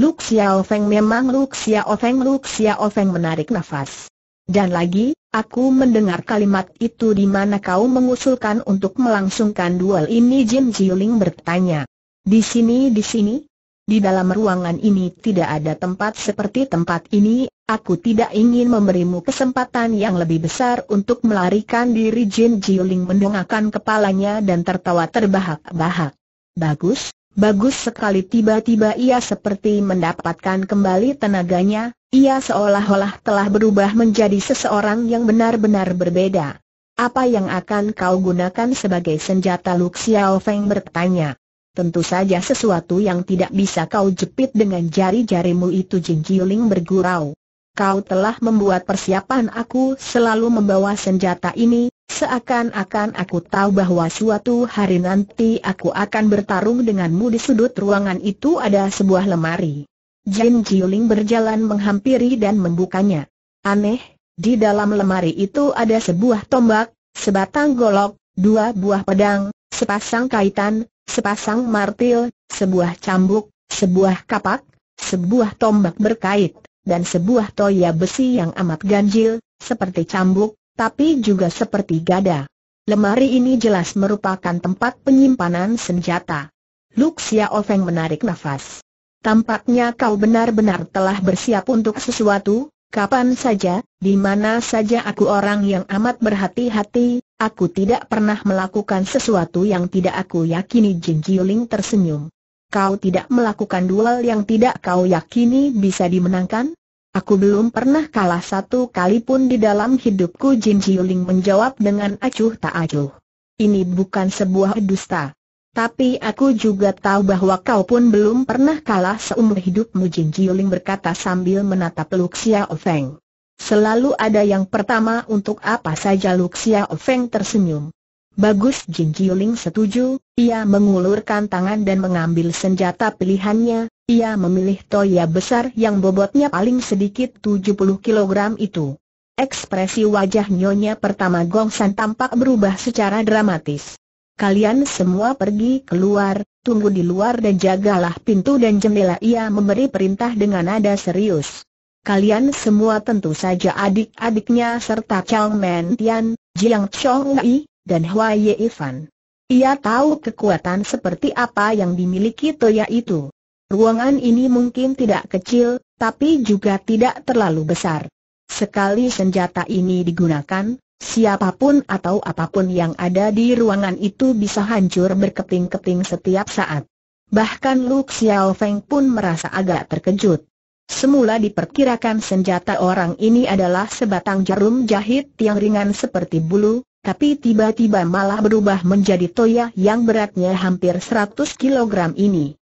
Luk Xiao Feng memang Luk Xiao Feng Luk Xiao Feng menarik nafas. Dan lagi, aku mendengar kalimat itu di mana kau mengusulkan untuk melangsungkan duel ini Jin Jiuling bertanya. Di sini di sini? Di dalam ruangan ini tidak ada tempat seperti tempat ini, aku tidak ingin memberimu kesempatan yang lebih besar untuk melarikan diri Jin Jiuling mendongakkan kepalanya dan tertawa terbahak-bahak. Bagus, Bagus sekali tiba-tiba ia seperti mendapatkan kembali tenaganya, ia seolah-olah telah berubah menjadi seseorang yang benar-benar berbeda. Apa yang akan kau gunakan sebagai senjata Lu Xiao Feng bertanya. Tentu saja sesuatu yang tidak bisa kau jepit dengan jari-jarimu itu Jin Jiuling bergurau. Kau telah membuat persiapan aku selalu membawa senjata ini, Seakan-akan aku tahu bahwa suatu hari nanti aku akan bertarung denganmu di sudut ruangan itu ada sebuah lemari. Jin Jiuling berjalan menghampiri dan membukanya. Aneh, di dalam lemari itu ada sebuah tombak, sebatang golok, dua buah pedang, sepasang kaitan, sepasang martil, sebuah cambuk, sebuah kapak, sebuah tombak berkait, dan sebuah toya besi yang amat ganjil, seperti cambuk, tapi juga seperti gada. Lemari ini jelas merupakan tempat penyimpanan senjata. Luxia Ofeng menarik nafas. Tampaknya kau benar-benar telah bersiap untuk sesuatu, kapan saja, di mana saja aku orang yang amat berhati-hati, aku tidak pernah melakukan sesuatu yang tidak aku yakini Jin Jiuling tersenyum. Kau tidak melakukan duel yang tidak kau yakini bisa dimenangkan? Aku belum pernah kalah satu kali pun di dalam hidupku Jin Jiuling menjawab dengan acuh tak acuh. Ini bukan sebuah dusta. Tapi aku juga tahu bahwa kau pun belum pernah kalah seumur hidupmu Jin Jiuling berkata sambil menatap Luxia Ofeng. Selalu ada yang pertama untuk apa saja Luxia Ofeng tersenyum. Bagus Jin Jiuling setuju, ia mengulurkan tangan dan mengambil senjata pilihannya, ia memilih toya besar yang bobotnya paling sedikit 70 kg itu. Ekspresi wajah nyonya pertama Gongsan tampak berubah secara dramatis. Kalian semua pergi keluar, tunggu di luar dan jagalah pintu dan jendela ia memberi perintah dengan nada serius. Kalian semua tentu saja adik-adiknya serta Chang Men Tian, Jiang Chong Yi, dan Hua Ye Ivan. Ia tahu kekuatan seperti apa yang dimiliki Toya itu. Ruangan ini mungkin tidak kecil, tapi juga tidak terlalu besar. Sekali senjata ini digunakan, siapapun atau apapun yang ada di ruangan itu bisa hancur berkeping-keping setiap saat. Bahkan Lu Xiao Feng pun merasa agak terkejut. Semula diperkirakan senjata orang ini adalah sebatang jarum jahit yang ringan seperti bulu, tapi tiba-tiba malah berubah menjadi toya yang beratnya hampir 100 kg ini.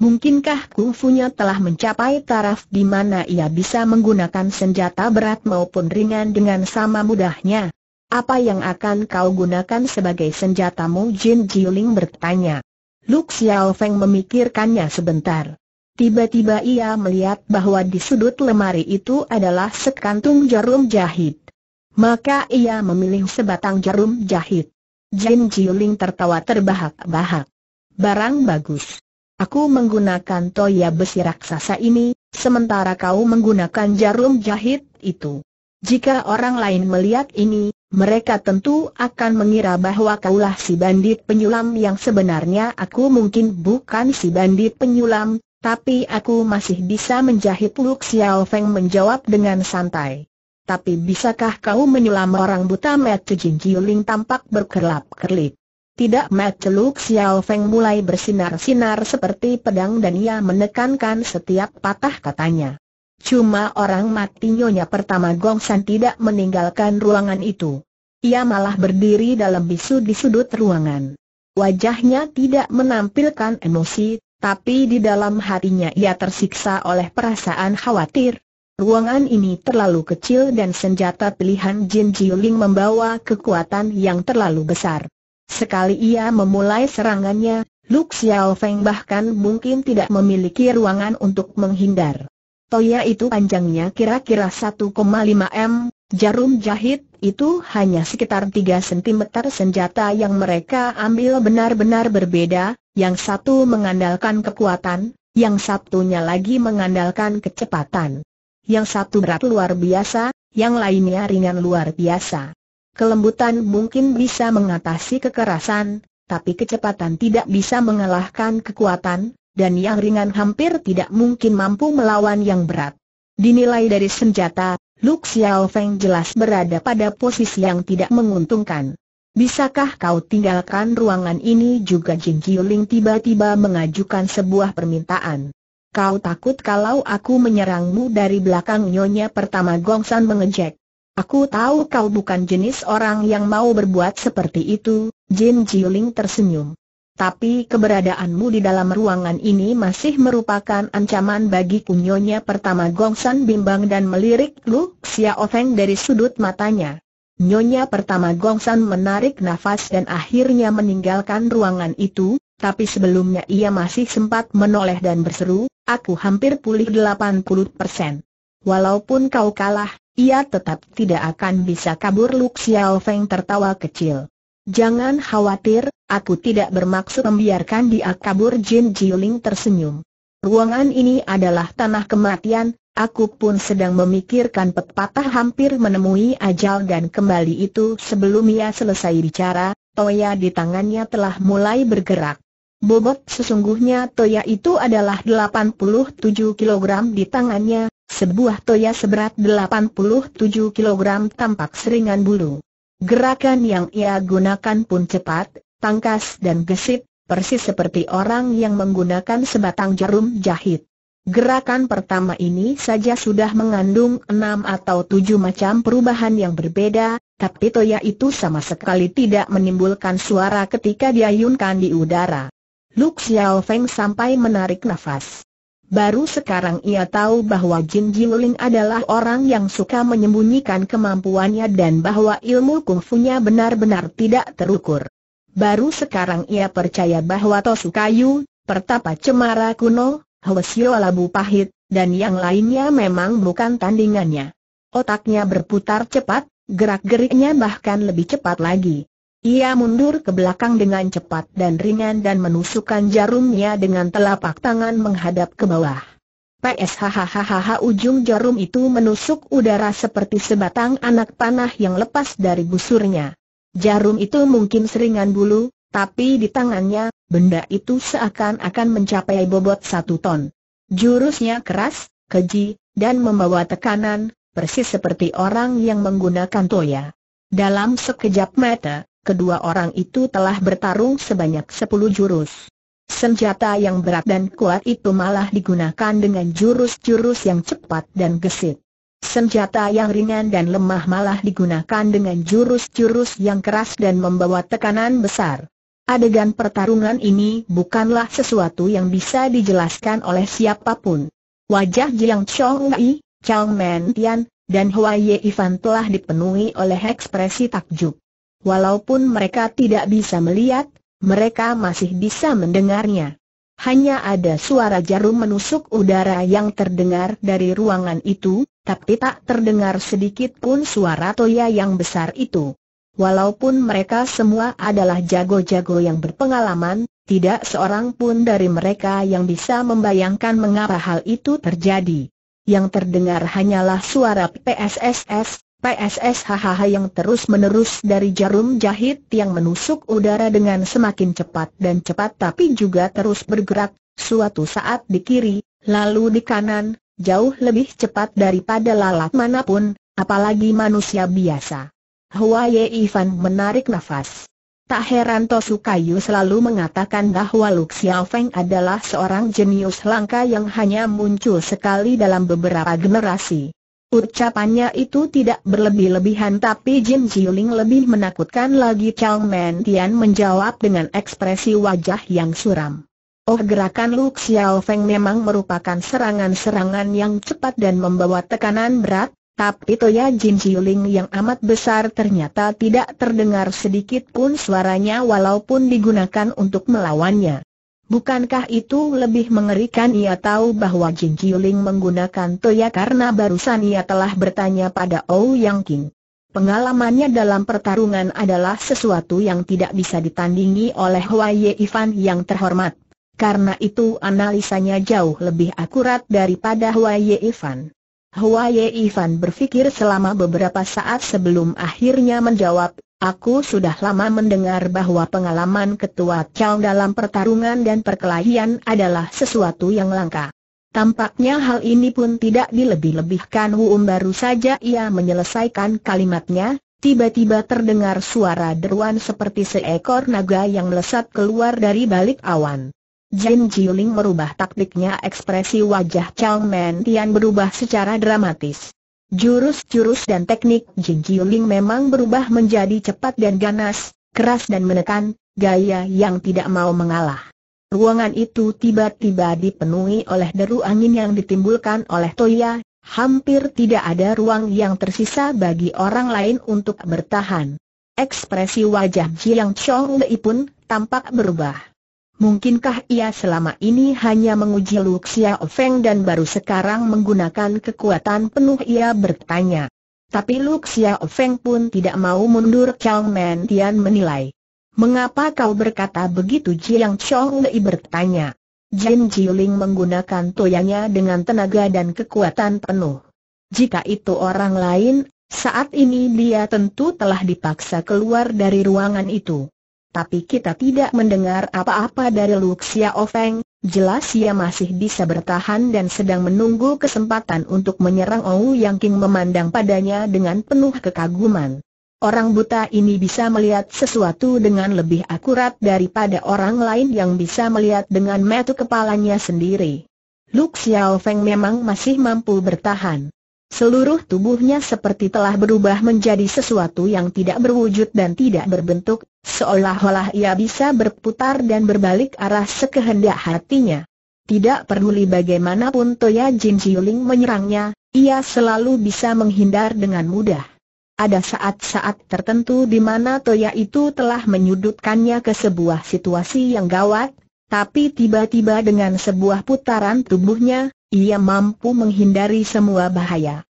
Mungkinkah kungfunya telah mencapai taraf di mana ia bisa menggunakan senjata berat maupun ringan dengan sama mudahnya? Apa yang akan kau gunakan sebagai senjatamu? Jin Jiuling bertanya. Lu Xiao memikirkannya sebentar. Tiba-tiba ia melihat bahwa di sudut lemari itu adalah sekantung jarum jahit. Maka ia memilih sebatang jarum jahit. Jin Jiuling tertawa terbahak-bahak. Barang bagus. Aku menggunakan toya besi raksasa ini, sementara kau menggunakan jarum jahit itu. Jika orang lain melihat ini, mereka tentu akan mengira bahwa kaulah si bandit penyulam yang sebenarnya aku mungkin bukan si bandit penyulam, tapi aku masih bisa menjahit Luk Xiao Feng menjawab dengan santai. Tapi bisakah kau menyulam orang buta Mat Jin Jiuling tampak berkerlap-kerlip? Tidak maceluk Xiao Feng mulai bersinar-sinar seperti pedang dan ia menekankan setiap patah katanya. Cuma orang mati nyonya pertama San tidak meninggalkan ruangan itu. Ia malah berdiri dalam bisu di sudut ruangan. Wajahnya tidak menampilkan emosi, tapi di dalam hatinya ia tersiksa oleh perasaan khawatir. Ruangan ini terlalu kecil dan senjata pilihan Jin Jiuling membawa kekuatan yang terlalu besar. Sekali ia memulai serangannya, Lu Xiao Feng bahkan mungkin tidak memiliki ruangan untuk menghindar. Toya itu panjangnya kira-kira 1,5 m, jarum jahit itu hanya sekitar 3 cm senjata yang mereka ambil benar-benar berbeda, yang satu mengandalkan kekuatan, yang satunya lagi mengandalkan kecepatan. Yang satu berat luar biasa, yang lainnya ringan luar biasa. Kelembutan mungkin bisa mengatasi kekerasan, tapi kecepatan tidak bisa mengalahkan kekuatan, dan yang ringan hampir tidak mungkin mampu melawan yang berat. Dinilai dari senjata, Lu Xiao Feng jelas berada pada posisi yang tidak menguntungkan. Bisakah kau tinggalkan ruangan ini juga Jin Qiuling tiba-tiba mengajukan sebuah permintaan. Kau takut kalau aku menyerangmu dari belakang Nyonya pertama Gongsan mengejek. Aku tahu kau bukan jenis orang yang mau berbuat seperti itu, Jin Jiuling tersenyum. Tapi keberadaanmu di dalam ruangan ini masih merupakan ancaman bagi kunyonya pertama Gongsan bimbang dan melirik Lu Xiao Feng dari sudut matanya. Nyonya pertama Gongsan menarik nafas dan akhirnya meninggalkan ruangan itu, tapi sebelumnya ia masih sempat menoleh dan berseru, aku hampir pulih 80%. Walaupun kau kalah, ia tetap tidak akan bisa kabur Lu Xiao Feng tertawa kecil. Jangan khawatir, aku tidak bermaksud membiarkan dia kabur Jin Jiuling tersenyum. Ruangan ini adalah tanah kematian, aku pun sedang memikirkan pepatah hampir menemui ajal dan kembali itu sebelum ia selesai bicara, Toya di tangannya telah mulai bergerak. Bobot sesungguhnya Toya itu adalah 87 kg di tangannya, sebuah toya seberat 87 kg tampak seringan bulu. Gerakan yang ia gunakan pun cepat, tangkas dan gesit, persis seperti orang yang menggunakan sebatang jarum jahit. Gerakan pertama ini saja sudah mengandung enam atau tujuh macam perubahan yang berbeda, tapi Toya itu sama sekali tidak menimbulkan suara ketika diayunkan di udara. Lu Xiaofeng sampai menarik nafas. Baru sekarang ia tahu bahwa Jin Ling adalah orang yang suka menyembunyikan kemampuannya dan bahwa ilmu kungfunya benar-benar tidak terukur. Baru sekarang ia percaya bahwa Tosukayu, Pertapa Cemara Kuno, Hwesyo Labu Pahit, dan yang lainnya memang bukan tandingannya. Otaknya berputar cepat, gerak-geriknya bahkan lebih cepat lagi. Ia mundur ke belakang dengan cepat dan ringan dan menusukkan jarumnya dengan telapak tangan menghadap ke bawah. PSHHHH ujung jarum itu menusuk udara seperti sebatang anak panah yang lepas dari busurnya. Jarum itu mungkin seringan bulu, tapi di tangannya, benda itu seakan-akan mencapai bobot satu ton. Jurusnya keras, keji, dan membawa tekanan, persis seperti orang yang menggunakan toya. Dalam sekejap mata, kedua orang itu telah bertarung sebanyak sepuluh jurus. Senjata yang berat dan kuat itu malah digunakan dengan jurus-jurus yang cepat dan gesit. Senjata yang ringan dan lemah malah digunakan dengan jurus-jurus yang keras dan membawa tekanan besar. Adegan pertarungan ini bukanlah sesuatu yang bisa dijelaskan oleh siapapun. Wajah Jiang Chong Yi, Chang Men Tian, dan Hua Ye Ivan telah dipenuhi oleh ekspresi takjub. Walaupun mereka tidak bisa melihat, mereka masih bisa mendengarnya. Hanya ada suara jarum menusuk udara yang terdengar dari ruangan itu, tapi tak terdengar sedikit pun suara toya yang besar itu. Walaupun mereka semua adalah jago-jago yang berpengalaman, tidak seorang pun dari mereka yang bisa membayangkan mengapa hal itu terjadi. Yang terdengar hanyalah suara PSSS, PSS hahaha yang terus-menerus dari jarum jahit yang menusuk udara dengan semakin cepat dan cepat tapi juga terus bergerak, suatu saat di kiri, lalu di kanan, jauh lebih cepat daripada lalat manapun, apalagi manusia biasa. Hua Ye Ivan menarik nafas. Tak heran Tosukayu selalu mengatakan bahwa Lu Xiao Feng adalah seorang jenius langka yang hanya muncul sekali dalam beberapa generasi. Ucapannya itu tidak berlebih-lebihan tapi Jin Jiuling lebih menakutkan lagi Chow Men Tian menjawab dengan ekspresi wajah yang suram. Oh gerakan Lu Xiao Feng memang merupakan serangan-serangan yang cepat dan membawa tekanan berat, tapi Toya Jin Jiuling yang amat besar ternyata tidak terdengar sedikit pun suaranya walaupun digunakan untuk melawannya. Bukankah itu lebih mengerikan ia tahu bahwa Jin Qiuling menggunakan toya karena barusan ia telah bertanya pada Ou Yang King. Pengalamannya dalam pertarungan adalah sesuatu yang tidak bisa ditandingi oleh Huaye Ivan yang terhormat. Karena itu analisanya jauh lebih akurat daripada Huaye Ivan. Huaye Ivan berpikir selama beberapa saat sebelum akhirnya menjawab, Aku sudah lama mendengar bahwa pengalaman ketua Chow dalam pertarungan dan perkelahian adalah sesuatu yang langka. Tampaknya hal ini pun tidak dilebih-lebihkan Um baru saja ia menyelesaikan kalimatnya, tiba-tiba terdengar suara deruan seperti seekor naga yang melesat keluar dari balik awan. Jin Jiuling merubah taktiknya ekspresi wajah Chow Men Tian berubah secara dramatis. Jurus-jurus dan teknik Jing Qiuling memang berubah menjadi cepat dan ganas, keras dan menekan, gaya yang tidak mau mengalah. Ruangan itu tiba-tiba dipenuhi oleh deru angin yang ditimbulkan oleh Toya, hampir tidak ada ruang yang tersisa bagi orang lain untuk bertahan. Ekspresi wajah Jiang Chong Lei pun tampak berubah. Mungkinkah ia selama ini hanya menguji Luxia Ofeng dan baru sekarang menggunakan kekuatan penuh ia bertanya. Tapi Luxia Ofeng pun tidak mau mundur Chang Men Tian menilai. Mengapa kau berkata begitu Jiang Chong Lei bertanya. Jin Jiling menggunakan toyanya dengan tenaga dan kekuatan penuh. Jika itu orang lain, saat ini dia tentu telah dipaksa keluar dari ruangan itu. Tapi kita tidak mendengar apa-apa dari Luxia Oveng. jelas ia masih bisa bertahan dan sedang menunggu kesempatan untuk menyerang Ou Yang King memandang padanya dengan penuh kekaguman. Orang buta ini bisa melihat sesuatu dengan lebih akurat daripada orang lain yang bisa melihat dengan metu kepalanya sendiri. Luxia Xiao memang masih mampu bertahan. Seluruh tubuhnya seperti telah berubah menjadi sesuatu yang tidak berwujud dan tidak berbentuk, Seolah-olah ia bisa berputar dan berbalik arah sekehendak hatinya. Tidak peduli bagaimanapun Toya Jin Jiuling menyerangnya, ia selalu bisa menghindar dengan mudah. Ada saat-saat tertentu di mana Toya itu telah menyudutkannya ke sebuah situasi yang gawat, tapi tiba-tiba dengan sebuah putaran tubuhnya, ia mampu menghindari semua bahaya.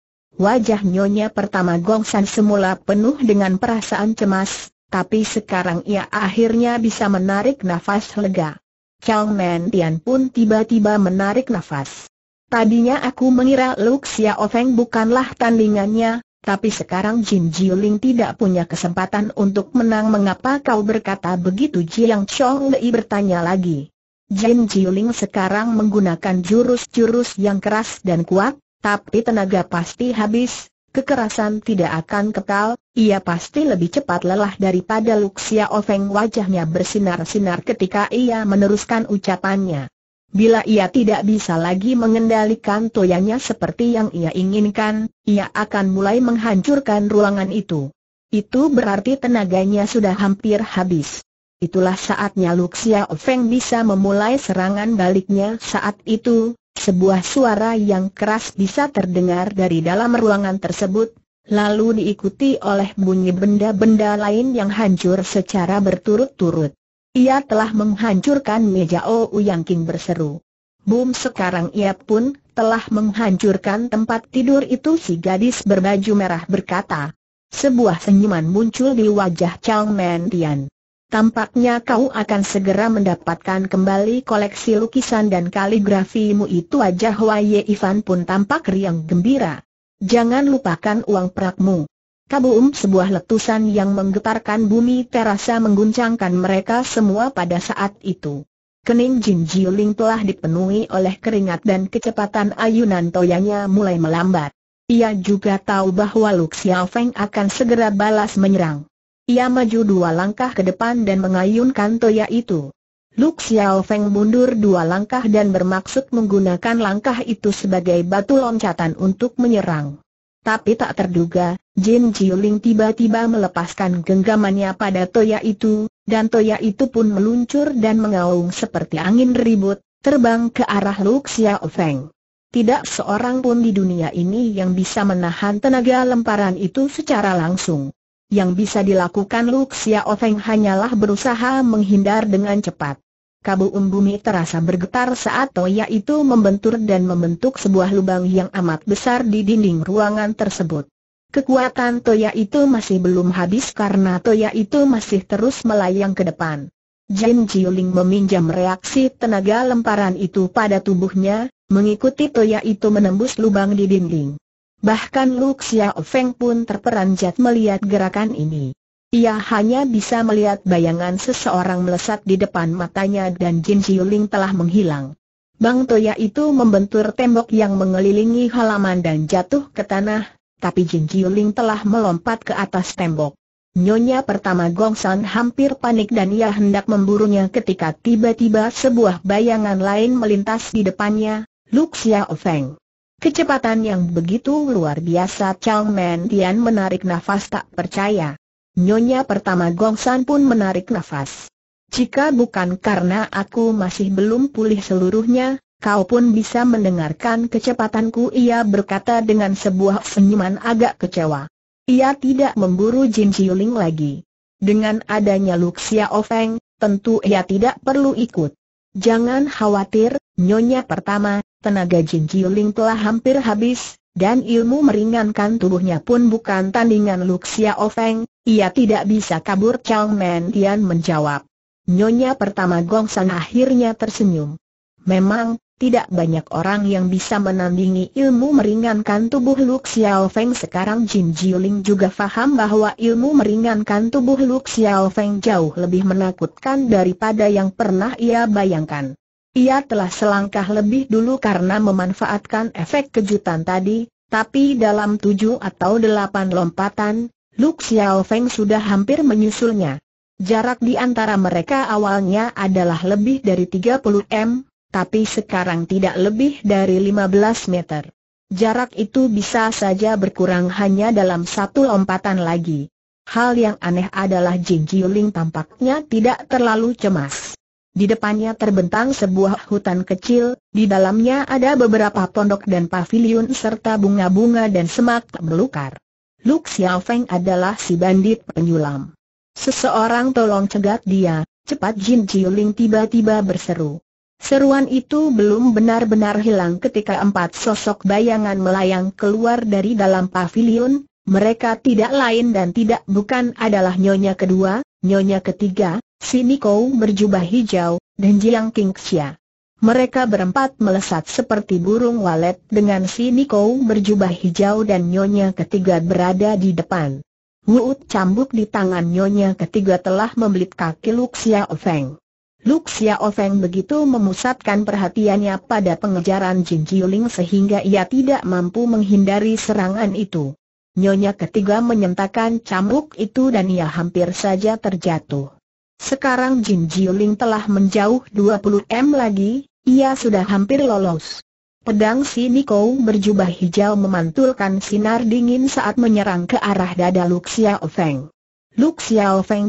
Wajah nyonya pertama Gongsan semula penuh dengan perasaan cemas, tapi sekarang ia akhirnya bisa menarik nafas lega. Chang Men Tian pun tiba-tiba menarik nafas. Tadinya aku mengira Luk Xiao Feng bukanlah tandingannya, tapi sekarang Jin Jiuling tidak punya kesempatan untuk menang Mengapa kau berkata begitu Jiang Chong Lei bertanya lagi Jin Jiuling sekarang menggunakan jurus-jurus yang keras dan kuat Tapi tenaga pasti habis Kekerasan tidak akan kekal, ia pasti lebih cepat lelah daripada Luxia Ofeng wajahnya bersinar-sinar ketika ia meneruskan ucapannya. Bila ia tidak bisa lagi mengendalikan toyanya seperti yang ia inginkan, ia akan mulai menghancurkan ruangan itu. Itu berarti tenaganya sudah hampir habis. Itulah saatnya Luxia Ofeng bisa memulai serangan baliknya saat itu, sebuah suara yang keras bisa terdengar dari dalam ruangan tersebut, lalu diikuti oleh bunyi benda-benda lain yang hancur secara berturut-turut. Ia telah menghancurkan meja Oh, Yang King berseru. Boom sekarang ia pun telah menghancurkan tempat tidur itu si gadis berbaju merah berkata. Sebuah senyuman muncul di wajah Chang Men Tian. Tampaknya kau akan segera mendapatkan kembali koleksi lukisan dan kaligrafi mu itu Wajah Waye Ivan pun tampak riang gembira. Jangan lupakan uang perakmu. Kaboom sebuah letusan yang menggetarkan bumi terasa mengguncangkan mereka semua pada saat itu. Kening Jin Jiuling telah dipenuhi oleh keringat dan kecepatan ayunan toyanya mulai melambat. Ia juga tahu bahwa Luxiao Feng akan segera balas menyerang. Ia maju dua langkah ke depan dan mengayunkan toya itu. Lu Xiao Feng mundur dua langkah dan bermaksud menggunakan langkah itu sebagai batu loncatan untuk menyerang. Tapi tak terduga, Jin Jiuling tiba-tiba melepaskan genggamannya pada toya itu, dan toya itu pun meluncur dan mengaung seperti angin ribut, terbang ke arah Lu Xiao Feng. Tidak seorang pun di dunia ini yang bisa menahan tenaga lemparan itu secara langsung yang bisa dilakukan Luxia Ofeng hanyalah berusaha menghindar dengan cepat. Kabu Umbumi terasa bergetar saat Toya itu membentur dan membentuk sebuah lubang yang amat besar di dinding ruangan tersebut. Kekuatan Toya itu masih belum habis karena Toya itu masih terus melayang ke depan. Jin Chiuling meminjam reaksi tenaga lemparan itu pada tubuhnya, mengikuti Toya itu menembus lubang di dinding. Bahkan Lu Feng pun terperanjat melihat gerakan ini. Ia hanya bisa melihat bayangan seseorang melesat di depan matanya dan Jin Xiuling telah menghilang. Bang Toya itu membentur tembok yang mengelilingi halaman dan jatuh ke tanah, tapi Jin Xiuling telah melompat ke atas tembok. Nyonya pertama Gongsan hampir panik dan ia hendak memburunya ketika tiba-tiba sebuah bayangan lain melintas di depannya, Luxia Feng. Kecepatan yang begitu luar biasa Chang Men Tian menarik nafas tak percaya. Nyonya pertama Gong San pun menarik nafas. Jika bukan karena aku masih belum pulih seluruhnya, kau pun bisa mendengarkan kecepatanku ia berkata dengan sebuah senyuman agak kecewa. Ia tidak memburu Jin Xiuling lagi. Dengan adanya Luxia Ofeng, tentu ia tidak perlu ikut. Jangan khawatir, Nyonya pertama, Tenaga Jin Jiuling telah hampir habis, dan ilmu meringankan tubuhnya pun bukan tandingan Luxia Ofeng, ia tidak bisa kabur Chao Men Tian menjawab. Nyonya pertama Gong San akhirnya tersenyum. Memang, tidak banyak orang yang bisa menandingi ilmu meringankan tubuh Luxia Xiaofeng sekarang Jin Jiuling juga faham bahwa ilmu meringankan tubuh Luxia Xiaofeng jauh lebih menakutkan daripada yang pernah ia bayangkan. Ia telah selangkah lebih dulu karena memanfaatkan efek kejutan tadi, tapi dalam tujuh atau delapan lompatan, Lu Xiaofeng sudah hampir menyusulnya. Jarak di antara mereka awalnya adalah lebih dari 30 m, tapi sekarang tidak lebih dari 15 meter. Jarak itu bisa saja berkurang hanya dalam satu lompatan lagi. Hal yang aneh adalah Jing Jiuling tampaknya tidak terlalu cemas. Di depannya terbentang sebuah hutan kecil, di dalamnya ada beberapa pondok dan pavilion serta bunga-bunga dan semak belukar. Luk Xiaofeng adalah si bandit penyulam. Seseorang tolong cegat dia, cepat Jin Jiuling tiba-tiba berseru. Seruan itu belum benar-benar hilang ketika empat sosok bayangan melayang keluar dari dalam pavilion, mereka tidak lain dan tidak bukan adalah nyonya kedua, Nyonya ketiga, Sini Kou berjubah hijau, dan Jiang Kingxia. Mereka berempat melesat seperti burung walet dengan si Nikou berjubah hijau dan nyonya ketiga berada di depan. Wuut cambuk di tangan nyonya ketiga telah membelit kaki Luxia Ofeng. Luxia Ofeng begitu memusatkan perhatiannya pada pengejaran Jin Jiuling sehingga ia tidak mampu menghindari serangan itu. Nyonya ketiga menyentakan cambuk itu dan ia hampir saja terjatuh. Sekarang Jin Jiuling telah menjauh 20 m lagi, ia sudah hampir lolos. Pedang si Niko berjubah hijau memantulkan sinar dingin saat menyerang ke arah dada Luk Ofeng. Feng. Luk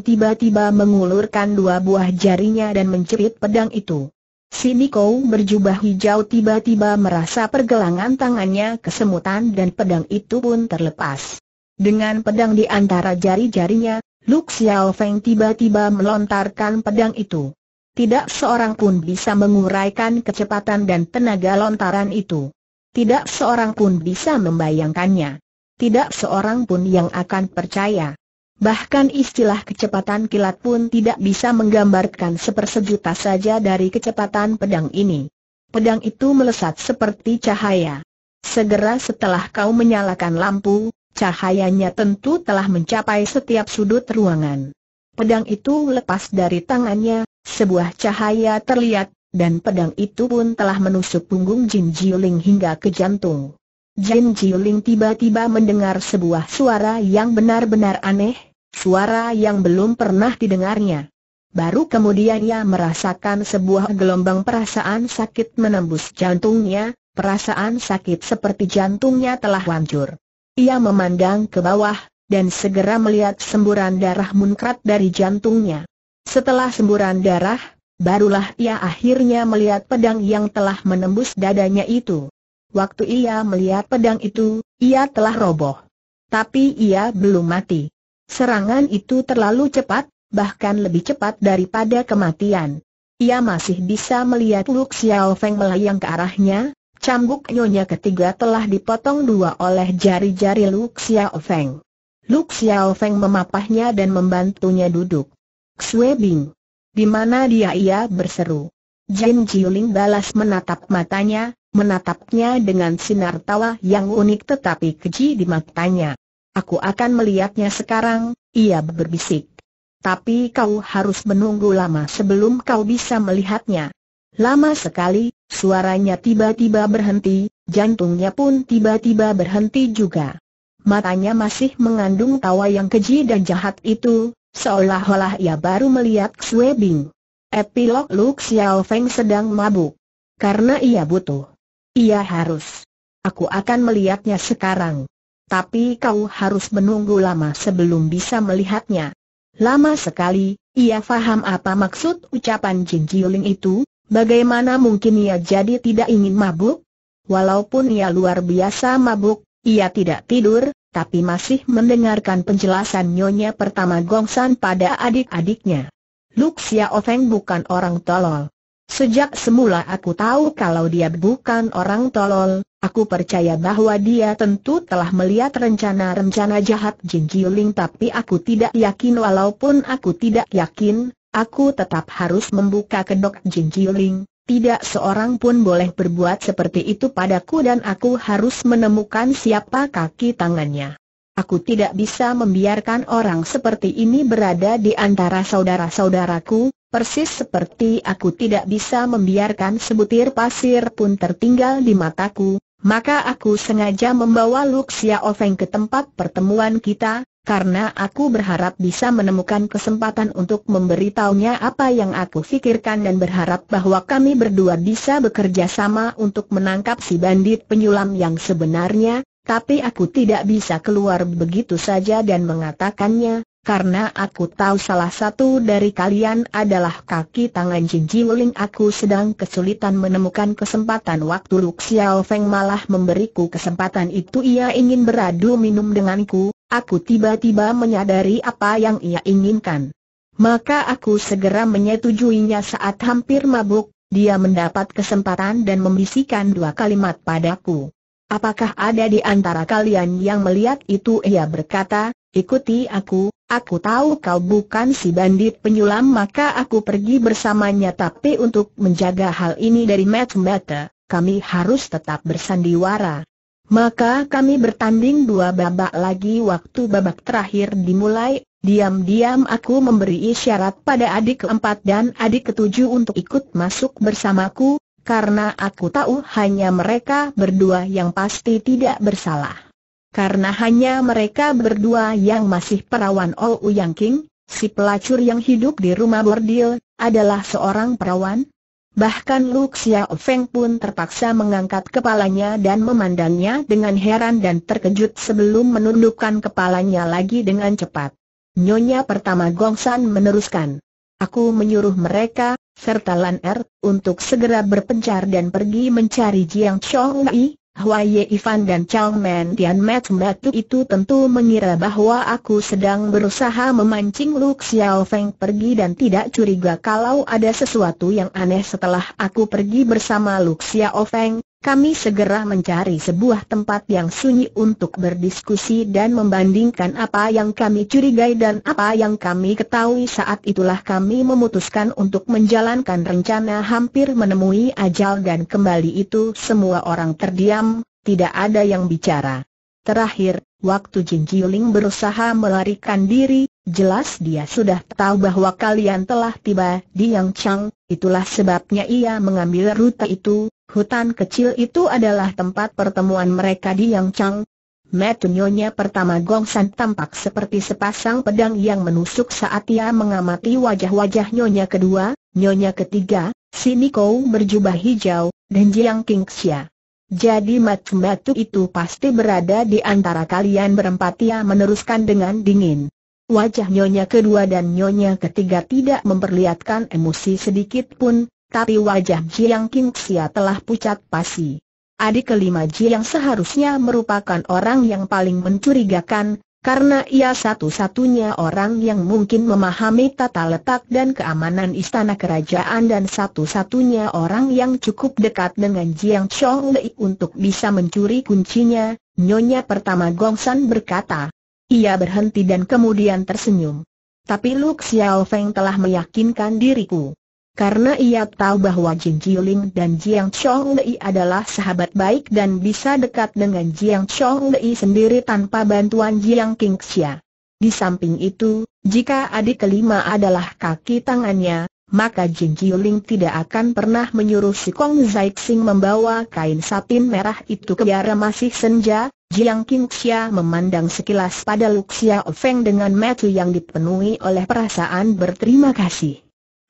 tiba-tiba mengulurkan dua buah jarinya dan mencerit pedang itu. Si Niko berjubah hijau tiba-tiba merasa pergelangan tangannya kesemutan dan pedang itu pun terlepas. Dengan pedang di antara jari-jarinya, Luk Xiao Feng tiba-tiba melontarkan pedang itu. Tidak seorang pun bisa menguraikan kecepatan dan tenaga lontaran itu. Tidak seorang pun bisa membayangkannya. Tidak seorang pun yang akan percaya. Bahkan istilah kecepatan kilat pun tidak bisa menggambarkan sepersejuta saja dari kecepatan pedang ini. Pedang itu melesat seperti cahaya. Segera setelah kau menyalakan lampu, cahayanya tentu telah mencapai setiap sudut ruangan. Pedang itu lepas dari tangannya, sebuah cahaya terlihat, dan pedang itu pun telah menusuk punggung Jin Jiuling hingga ke jantung. Jin Jiuling tiba-tiba mendengar sebuah suara yang benar-benar aneh, suara yang belum pernah didengarnya. Baru kemudian ia merasakan sebuah gelombang perasaan sakit menembus jantungnya, perasaan sakit seperti jantungnya telah hancur. Ia memandang ke bawah, dan segera melihat semburan darah munkrat dari jantungnya. Setelah semburan darah, barulah ia akhirnya melihat pedang yang telah menembus dadanya itu. Waktu ia melihat pedang itu, ia telah roboh. Tapi ia belum mati. Serangan itu terlalu cepat, bahkan lebih cepat daripada kematian. Ia masih bisa melihat Luk Xiao Feng melayang ke arahnya, cambuk nyonya ketiga telah dipotong dua oleh jari-jari Luk Xiao Feng. Luk Xiao Feng memapahnya dan membantunya duduk. Xue Bing. Di mana dia ia berseru. Jin Jiuling balas menatap matanya, menatapnya dengan sinar tawa yang unik tetapi keji di matanya. Aku akan melihatnya sekarang, ia berbisik. Tapi kau harus menunggu lama sebelum kau bisa melihatnya. Lama sekali, suaranya tiba-tiba berhenti, jantungnya pun tiba-tiba berhenti juga. Matanya masih mengandung tawa yang keji dan jahat itu, seolah-olah ia baru melihat Xue Bing. Epilog Lu Xiao Feng sedang mabuk. Karena ia butuh. Ia harus. Aku akan melihatnya sekarang tapi kau harus menunggu lama sebelum bisa melihatnya. Lama sekali, ia faham apa maksud ucapan Jin Jiuling itu, bagaimana mungkin ia jadi tidak ingin mabuk? Walaupun ia luar biasa mabuk, ia tidak tidur, tapi masih mendengarkan penjelasan nyonya pertama Gongsan pada adik-adiknya. Luxia Ofeng bukan orang tolol. Sejak semula aku tahu kalau dia bukan orang tolol, aku percaya bahwa dia tentu telah melihat rencana-rencana jahat Jin Jiuling tapi aku tidak yakin walaupun aku tidak yakin, aku tetap harus membuka kedok Jin Jiuling. Tidak seorang pun boleh berbuat seperti itu padaku dan aku harus menemukan siapa kaki tangannya. Aku tidak bisa membiarkan orang seperti ini berada di antara saudara-saudaraku, Persis seperti aku tidak bisa membiarkan sebutir pasir pun tertinggal di mataku, maka aku sengaja membawa Luxia Ofeng ke tempat pertemuan kita, karena aku berharap bisa menemukan kesempatan untuk memberitahunya apa yang aku pikirkan dan berharap bahwa kami berdua bisa bekerja sama untuk menangkap si bandit penyulam yang sebenarnya, tapi aku tidak bisa keluar begitu saja dan mengatakannya, karena aku tahu salah satu dari kalian adalah kaki tangan Jin Wuling aku sedang kesulitan menemukan kesempatan waktu Lu Xiao Feng malah memberiku kesempatan itu ia ingin beradu minum denganku, aku tiba-tiba menyadari apa yang ia inginkan. Maka aku segera menyetujuinya saat hampir mabuk, dia mendapat kesempatan dan membisikkan dua kalimat padaku. Apakah ada di antara kalian yang melihat itu? Ia berkata, Ikuti aku, aku tahu kau bukan si bandit penyulam maka aku pergi bersamanya tapi untuk menjaga hal ini dari Matt Mata, kami harus tetap bersandiwara. Maka kami bertanding dua babak lagi waktu babak terakhir dimulai, diam-diam aku memberi isyarat pada adik keempat dan adik ketujuh untuk ikut masuk bersamaku, karena aku tahu hanya mereka berdua yang pasti tidak bersalah. Karena hanya mereka berdua yang masih perawan Ou Uyang King, si pelacur yang hidup di rumah bordil, adalah seorang perawan. Bahkan Lu Xiao Feng pun terpaksa mengangkat kepalanya dan memandangnya dengan heran dan terkejut sebelum menundukkan kepalanya lagi dengan cepat. Nyonya pertama Gongsan meneruskan. Aku menyuruh mereka, serta Lan Er, untuk segera berpencar dan pergi mencari Jiang Chong Lai, Ye Ivan dan Men Tian Mat batu itu tentu mengira bahwa aku sedang berusaha memancing Lu Xiao Feng pergi dan tidak curiga kalau ada sesuatu yang aneh setelah aku pergi bersama Lu Xiao Feng, kami segera mencari sebuah tempat yang sunyi untuk berdiskusi dan membandingkan apa yang kami curigai dan apa yang kami ketahui saat itulah kami memutuskan untuk menjalankan rencana hampir menemui ajal dan kembali itu semua orang terdiam, tidak ada yang bicara. Terakhir, waktu Jin Jiling berusaha melarikan diri, Jelas dia sudah tahu bahwa kalian telah tiba di Yang Chang, itulah sebabnya ia mengambil rute itu, hutan kecil itu adalah tempat pertemuan mereka di Yang Chang. Metunyonya pertama Gong San tampak seperti sepasang pedang yang menusuk saat ia mengamati wajah-wajah Nyonya kedua, Nyonya ketiga, si Niko berjubah hijau, dan Jiang Xia. Jadi matu-matu itu pasti berada di antara kalian berempat ia meneruskan dengan dingin. Wajah nyonya kedua dan nyonya ketiga tidak memperlihatkan emosi sedikit pun, tapi wajah Jiang Qingxia telah pucat pasi. Adik kelima Jiang seharusnya merupakan orang yang paling mencurigakan, karena ia satu-satunya orang yang mungkin memahami tata letak dan keamanan istana kerajaan dan satu-satunya orang yang cukup dekat dengan Jiang Chong Lei untuk bisa mencuri kuncinya, Nyonya pertama Gongsan berkata. Ia berhenti dan kemudian tersenyum. Tapi Lu Xiao Feng telah meyakinkan diriku. Karena ia tahu bahwa Jin Jiuling dan Jiang Chong Lei adalah sahabat baik dan bisa dekat dengan Jiang Chong Lei sendiri tanpa bantuan Jiang Qingxia. Di samping itu, jika adik kelima adalah kaki tangannya, maka Jin Qiuling tidak akan pernah menyuruh si Kong Xing membawa kain satin merah itu ke biara masih senja. Jiang Xia memandang sekilas pada Luxia Ofeng dengan mata yang dipenuhi oleh perasaan berterima kasih.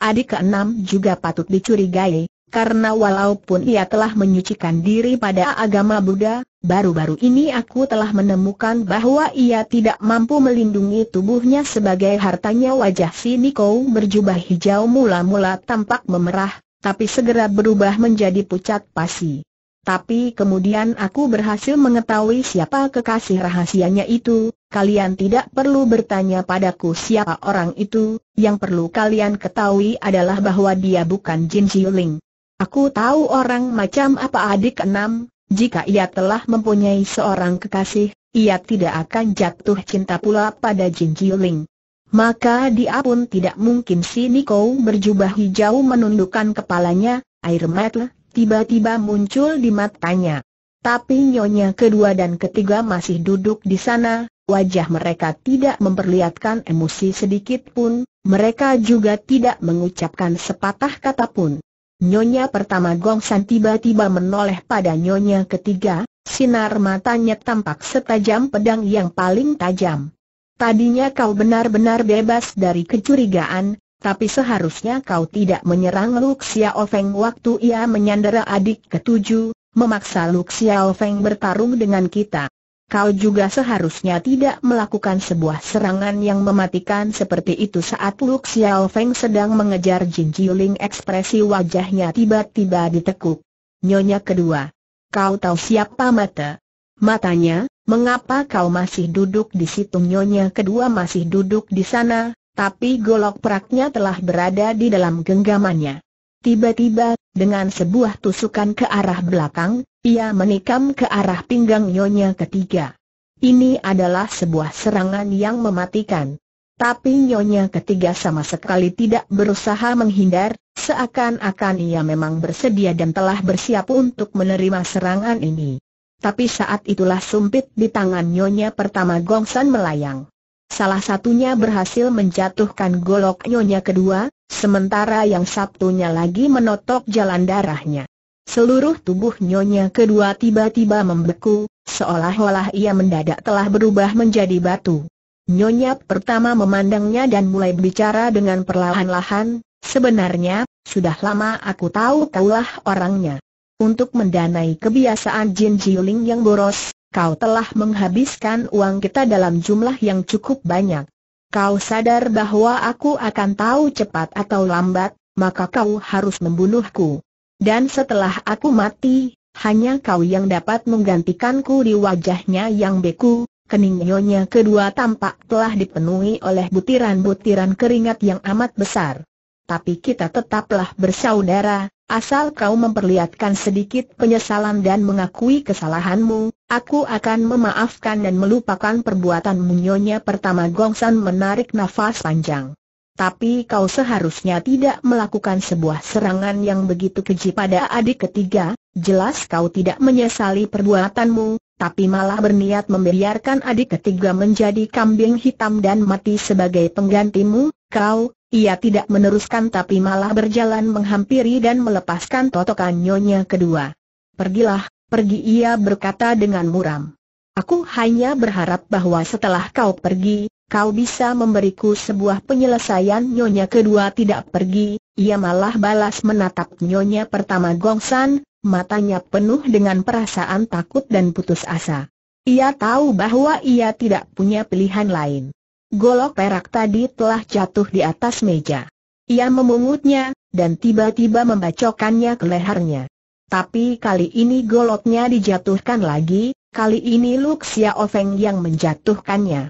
Adik keenam juga patut dicurigai, karena walaupun ia telah menyucikan diri pada agama Buddha, baru-baru ini aku telah menemukan bahwa ia tidak mampu melindungi tubuhnya sebagai hartanya wajah si Niko berjubah hijau mula-mula tampak memerah, tapi segera berubah menjadi pucat pasi. Tapi kemudian aku berhasil mengetahui siapa kekasih rahasianya itu, kalian tidak perlu bertanya padaku siapa orang itu, yang perlu kalian ketahui adalah bahwa dia bukan Jin Ling. Aku tahu orang macam apa adik enam, jika ia telah mempunyai seorang kekasih, ia tidak akan jatuh cinta pula pada Jin Ling. Maka dia pun tidak mungkin si Niko berjubah hijau menundukkan kepalanya, air mata tiba-tiba muncul di matanya. Tapi nyonya kedua dan ketiga masih duduk di sana, wajah mereka tidak memperlihatkan emosi sedikit pun, mereka juga tidak mengucapkan sepatah kata pun. Nyonya pertama Gong san tiba-tiba menoleh pada nyonya ketiga, sinar matanya tampak setajam pedang yang paling tajam. Tadinya kau benar-benar bebas dari kecurigaan, tapi seharusnya kau tidak menyerang Luxia Xiao Feng waktu ia menyandera adik ketujuh, memaksa Luxia Xiao Feng bertarung dengan kita kau juga seharusnya tidak melakukan sebuah serangan yang mematikan seperti itu saat Lu Xiao Feng sedang mengejar Jin Jiuling ekspresi wajahnya tiba-tiba ditekuk. Nyonya kedua, kau tahu siapa mata? Matanya, mengapa kau masih duduk di situ? Nyonya kedua masih duduk di sana, tapi golok peraknya telah berada di dalam genggamannya. Tiba-tiba, dengan sebuah tusukan ke arah belakang, ia menikam ke arah pinggang nyonya ketiga. Ini adalah sebuah serangan yang mematikan. Tapi nyonya ketiga sama sekali tidak berusaha menghindar, seakan-akan ia memang bersedia dan telah bersiap untuk menerima serangan ini. Tapi saat itulah sumpit di tangan nyonya pertama Gongsan melayang. Salah satunya berhasil menjatuhkan golok nyonya kedua, sementara yang satunya lagi menotok jalan darahnya. Seluruh tubuh nyonya kedua tiba-tiba membeku, seolah-olah ia mendadak telah berubah menjadi batu. Nyonya pertama memandangnya dan mulai berbicara dengan perlahan-lahan, sebenarnya, sudah lama aku tahu kaulah orangnya. Untuk mendanai kebiasaan Jin Jiuling yang boros, kau telah menghabiskan uang kita dalam jumlah yang cukup banyak. Kau sadar bahwa aku akan tahu cepat atau lambat, maka kau harus membunuhku. Dan setelah aku mati, hanya kau yang dapat menggantikanku di wajahnya yang beku, keningnya kedua tampak telah dipenuhi oleh butiran-butiran keringat yang amat besar. Tapi kita tetaplah bersaudara, asal kau memperlihatkan sedikit penyesalan dan mengakui kesalahanmu, aku akan memaafkan dan melupakan perbuatanmu nyonya pertama Gongsan menarik nafas panjang tapi kau seharusnya tidak melakukan sebuah serangan yang begitu keji pada adik ketiga, jelas kau tidak menyesali perbuatanmu, tapi malah berniat membiarkan adik ketiga menjadi kambing hitam dan mati sebagai penggantimu, kau, ia tidak meneruskan tapi malah berjalan menghampiri dan melepaskan totokan nyonya kedua. Pergilah, pergi ia berkata dengan muram. Aku hanya berharap bahwa setelah kau pergi, kau bisa memberiku sebuah penyelesaian Nyonya kedua tidak pergi, ia malah balas menatap Nyonya pertama Gong San, matanya penuh dengan perasaan takut dan putus asa. Ia tahu bahwa ia tidak punya pilihan lain. Golok perak tadi telah jatuh di atas meja. Ia memungutnya, dan tiba-tiba membacokannya ke lehernya. Tapi kali ini goloknya dijatuhkan lagi, kali ini Luxia Ofeng yang menjatuhkannya.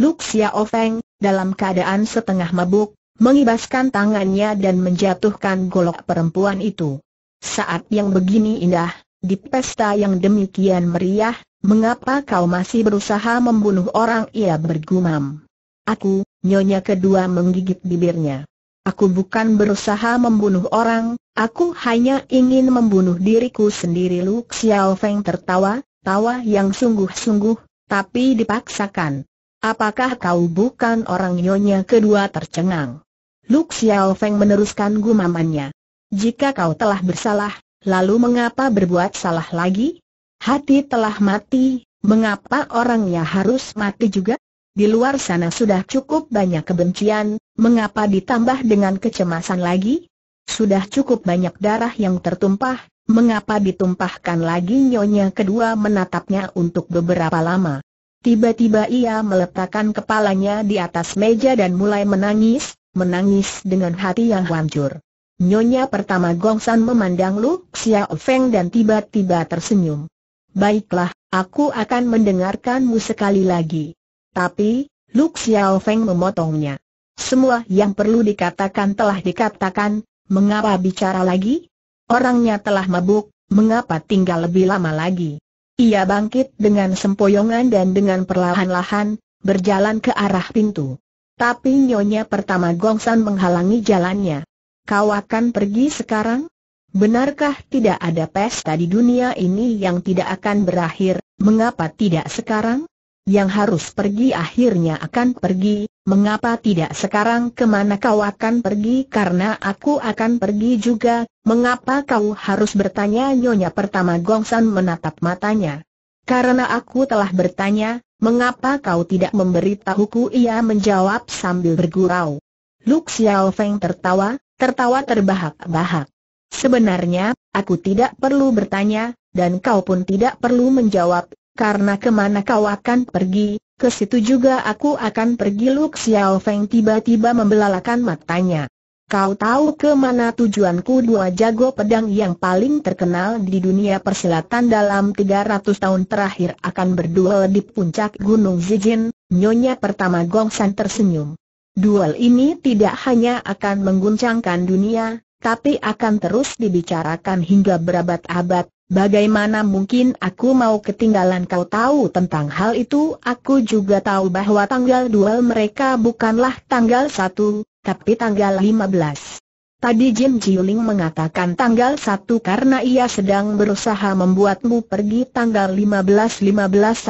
Luk Feng, dalam keadaan setengah mabuk, mengibaskan tangannya dan menjatuhkan golok perempuan itu. Saat yang begini indah, di pesta yang demikian meriah, mengapa kau masih berusaha membunuh orang? Ia bergumam. Aku, nyonya kedua menggigit bibirnya. Aku bukan berusaha membunuh orang, aku hanya ingin membunuh diriku sendiri. Luk Feng tertawa, tawa yang sungguh-sungguh, tapi dipaksakan. Apakah kau bukan orang nyonya kedua tercengang? Luk Xiao Feng meneruskan gumamannya. Jika kau telah bersalah, lalu mengapa berbuat salah lagi? Hati telah mati, mengapa orangnya harus mati juga? Di luar sana sudah cukup banyak kebencian, mengapa ditambah dengan kecemasan lagi? Sudah cukup banyak darah yang tertumpah, mengapa ditumpahkan lagi nyonya kedua menatapnya untuk beberapa lama? Tiba-tiba ia meletakkan kepalanya di atas meja dan mulai menangis, menangis dengan hati yang hancur. Nyonya pertama Gongsan memandang Lu Xiao Feng dan tiba-tiba tersenyum. Baiklah, aku akan mendengarkanmu sekali lagi. Tapi, Lu Xiao Feng memotongnya. Semua yang perlu dikatakan telah dikatakan, mengapa bicara lagi? Orangnya telah mabuk, mengapa tinggal lebih lama lagi? Ia bangkit dengan sempoyongan dan dengan perlahan-lahan, berjalan ke arah pintu. Tapi Nyonya pertama Gongsan menghalangi jalannya. Kau akan pergi sekarang? Benarkah tidak ada pesta di dunia ini yang tidak akan berakhir, mengapa tidak sekarang? Yang harus pergi akhirnya akan pergi, mengapa tidak sekarang kemana kau akan pergi karena aku akan pergi juga, mengapa kau harus bertanya Nyonya pertama Gongsan menatap matanya. Karena aku telah bertanya, mengapa kau tidak memberitahuku ia menjawab sambil bergurau. Lu Xiao Feng tertawa, tertawa terbahak-bahak. Sebenarnya, aku tidak perlu bertanya, dan kau pun tidak perlu menjawab, karena kemana kau akan pergi, ke situ juga aku akan pergi Luk Xiao Feng tiba-tiba membelalakan matanya. Kau tahu kemana tujuanku dua jago pedang yang paling terkenal di dunia persilatan dalam 300 tahun terakhir akan berduel di puncak Gunung Zijin, Nyonya pertama Gong San tersenyum. Duel ini tidak hanya akan mengguncangkan dunia, tapi akan terus dibicarakan hingga berabad-abad, Bagaimana mungkin aku mau ketinggalan kau tahu tentang hal itu? Aku juga tahu bahwa tanggal duel mereka bukanlah tanggal 1, tapi tanggal 15. Tadi Jim Jiuling mengatakan tanggal 1 karena ia sedang berusaha membuatmu pergi tanggal 15-15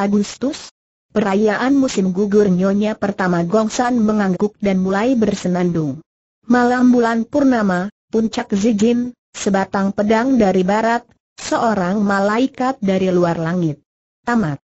Agustus. Perayaan musim gugur nyonya pertama Gongsan mengangguk dan mulai bersenandung. Malam bulan purnama, puncak Zijin, sebatang pedang dari barat, seorang malaikat dari luar langit. Tamat.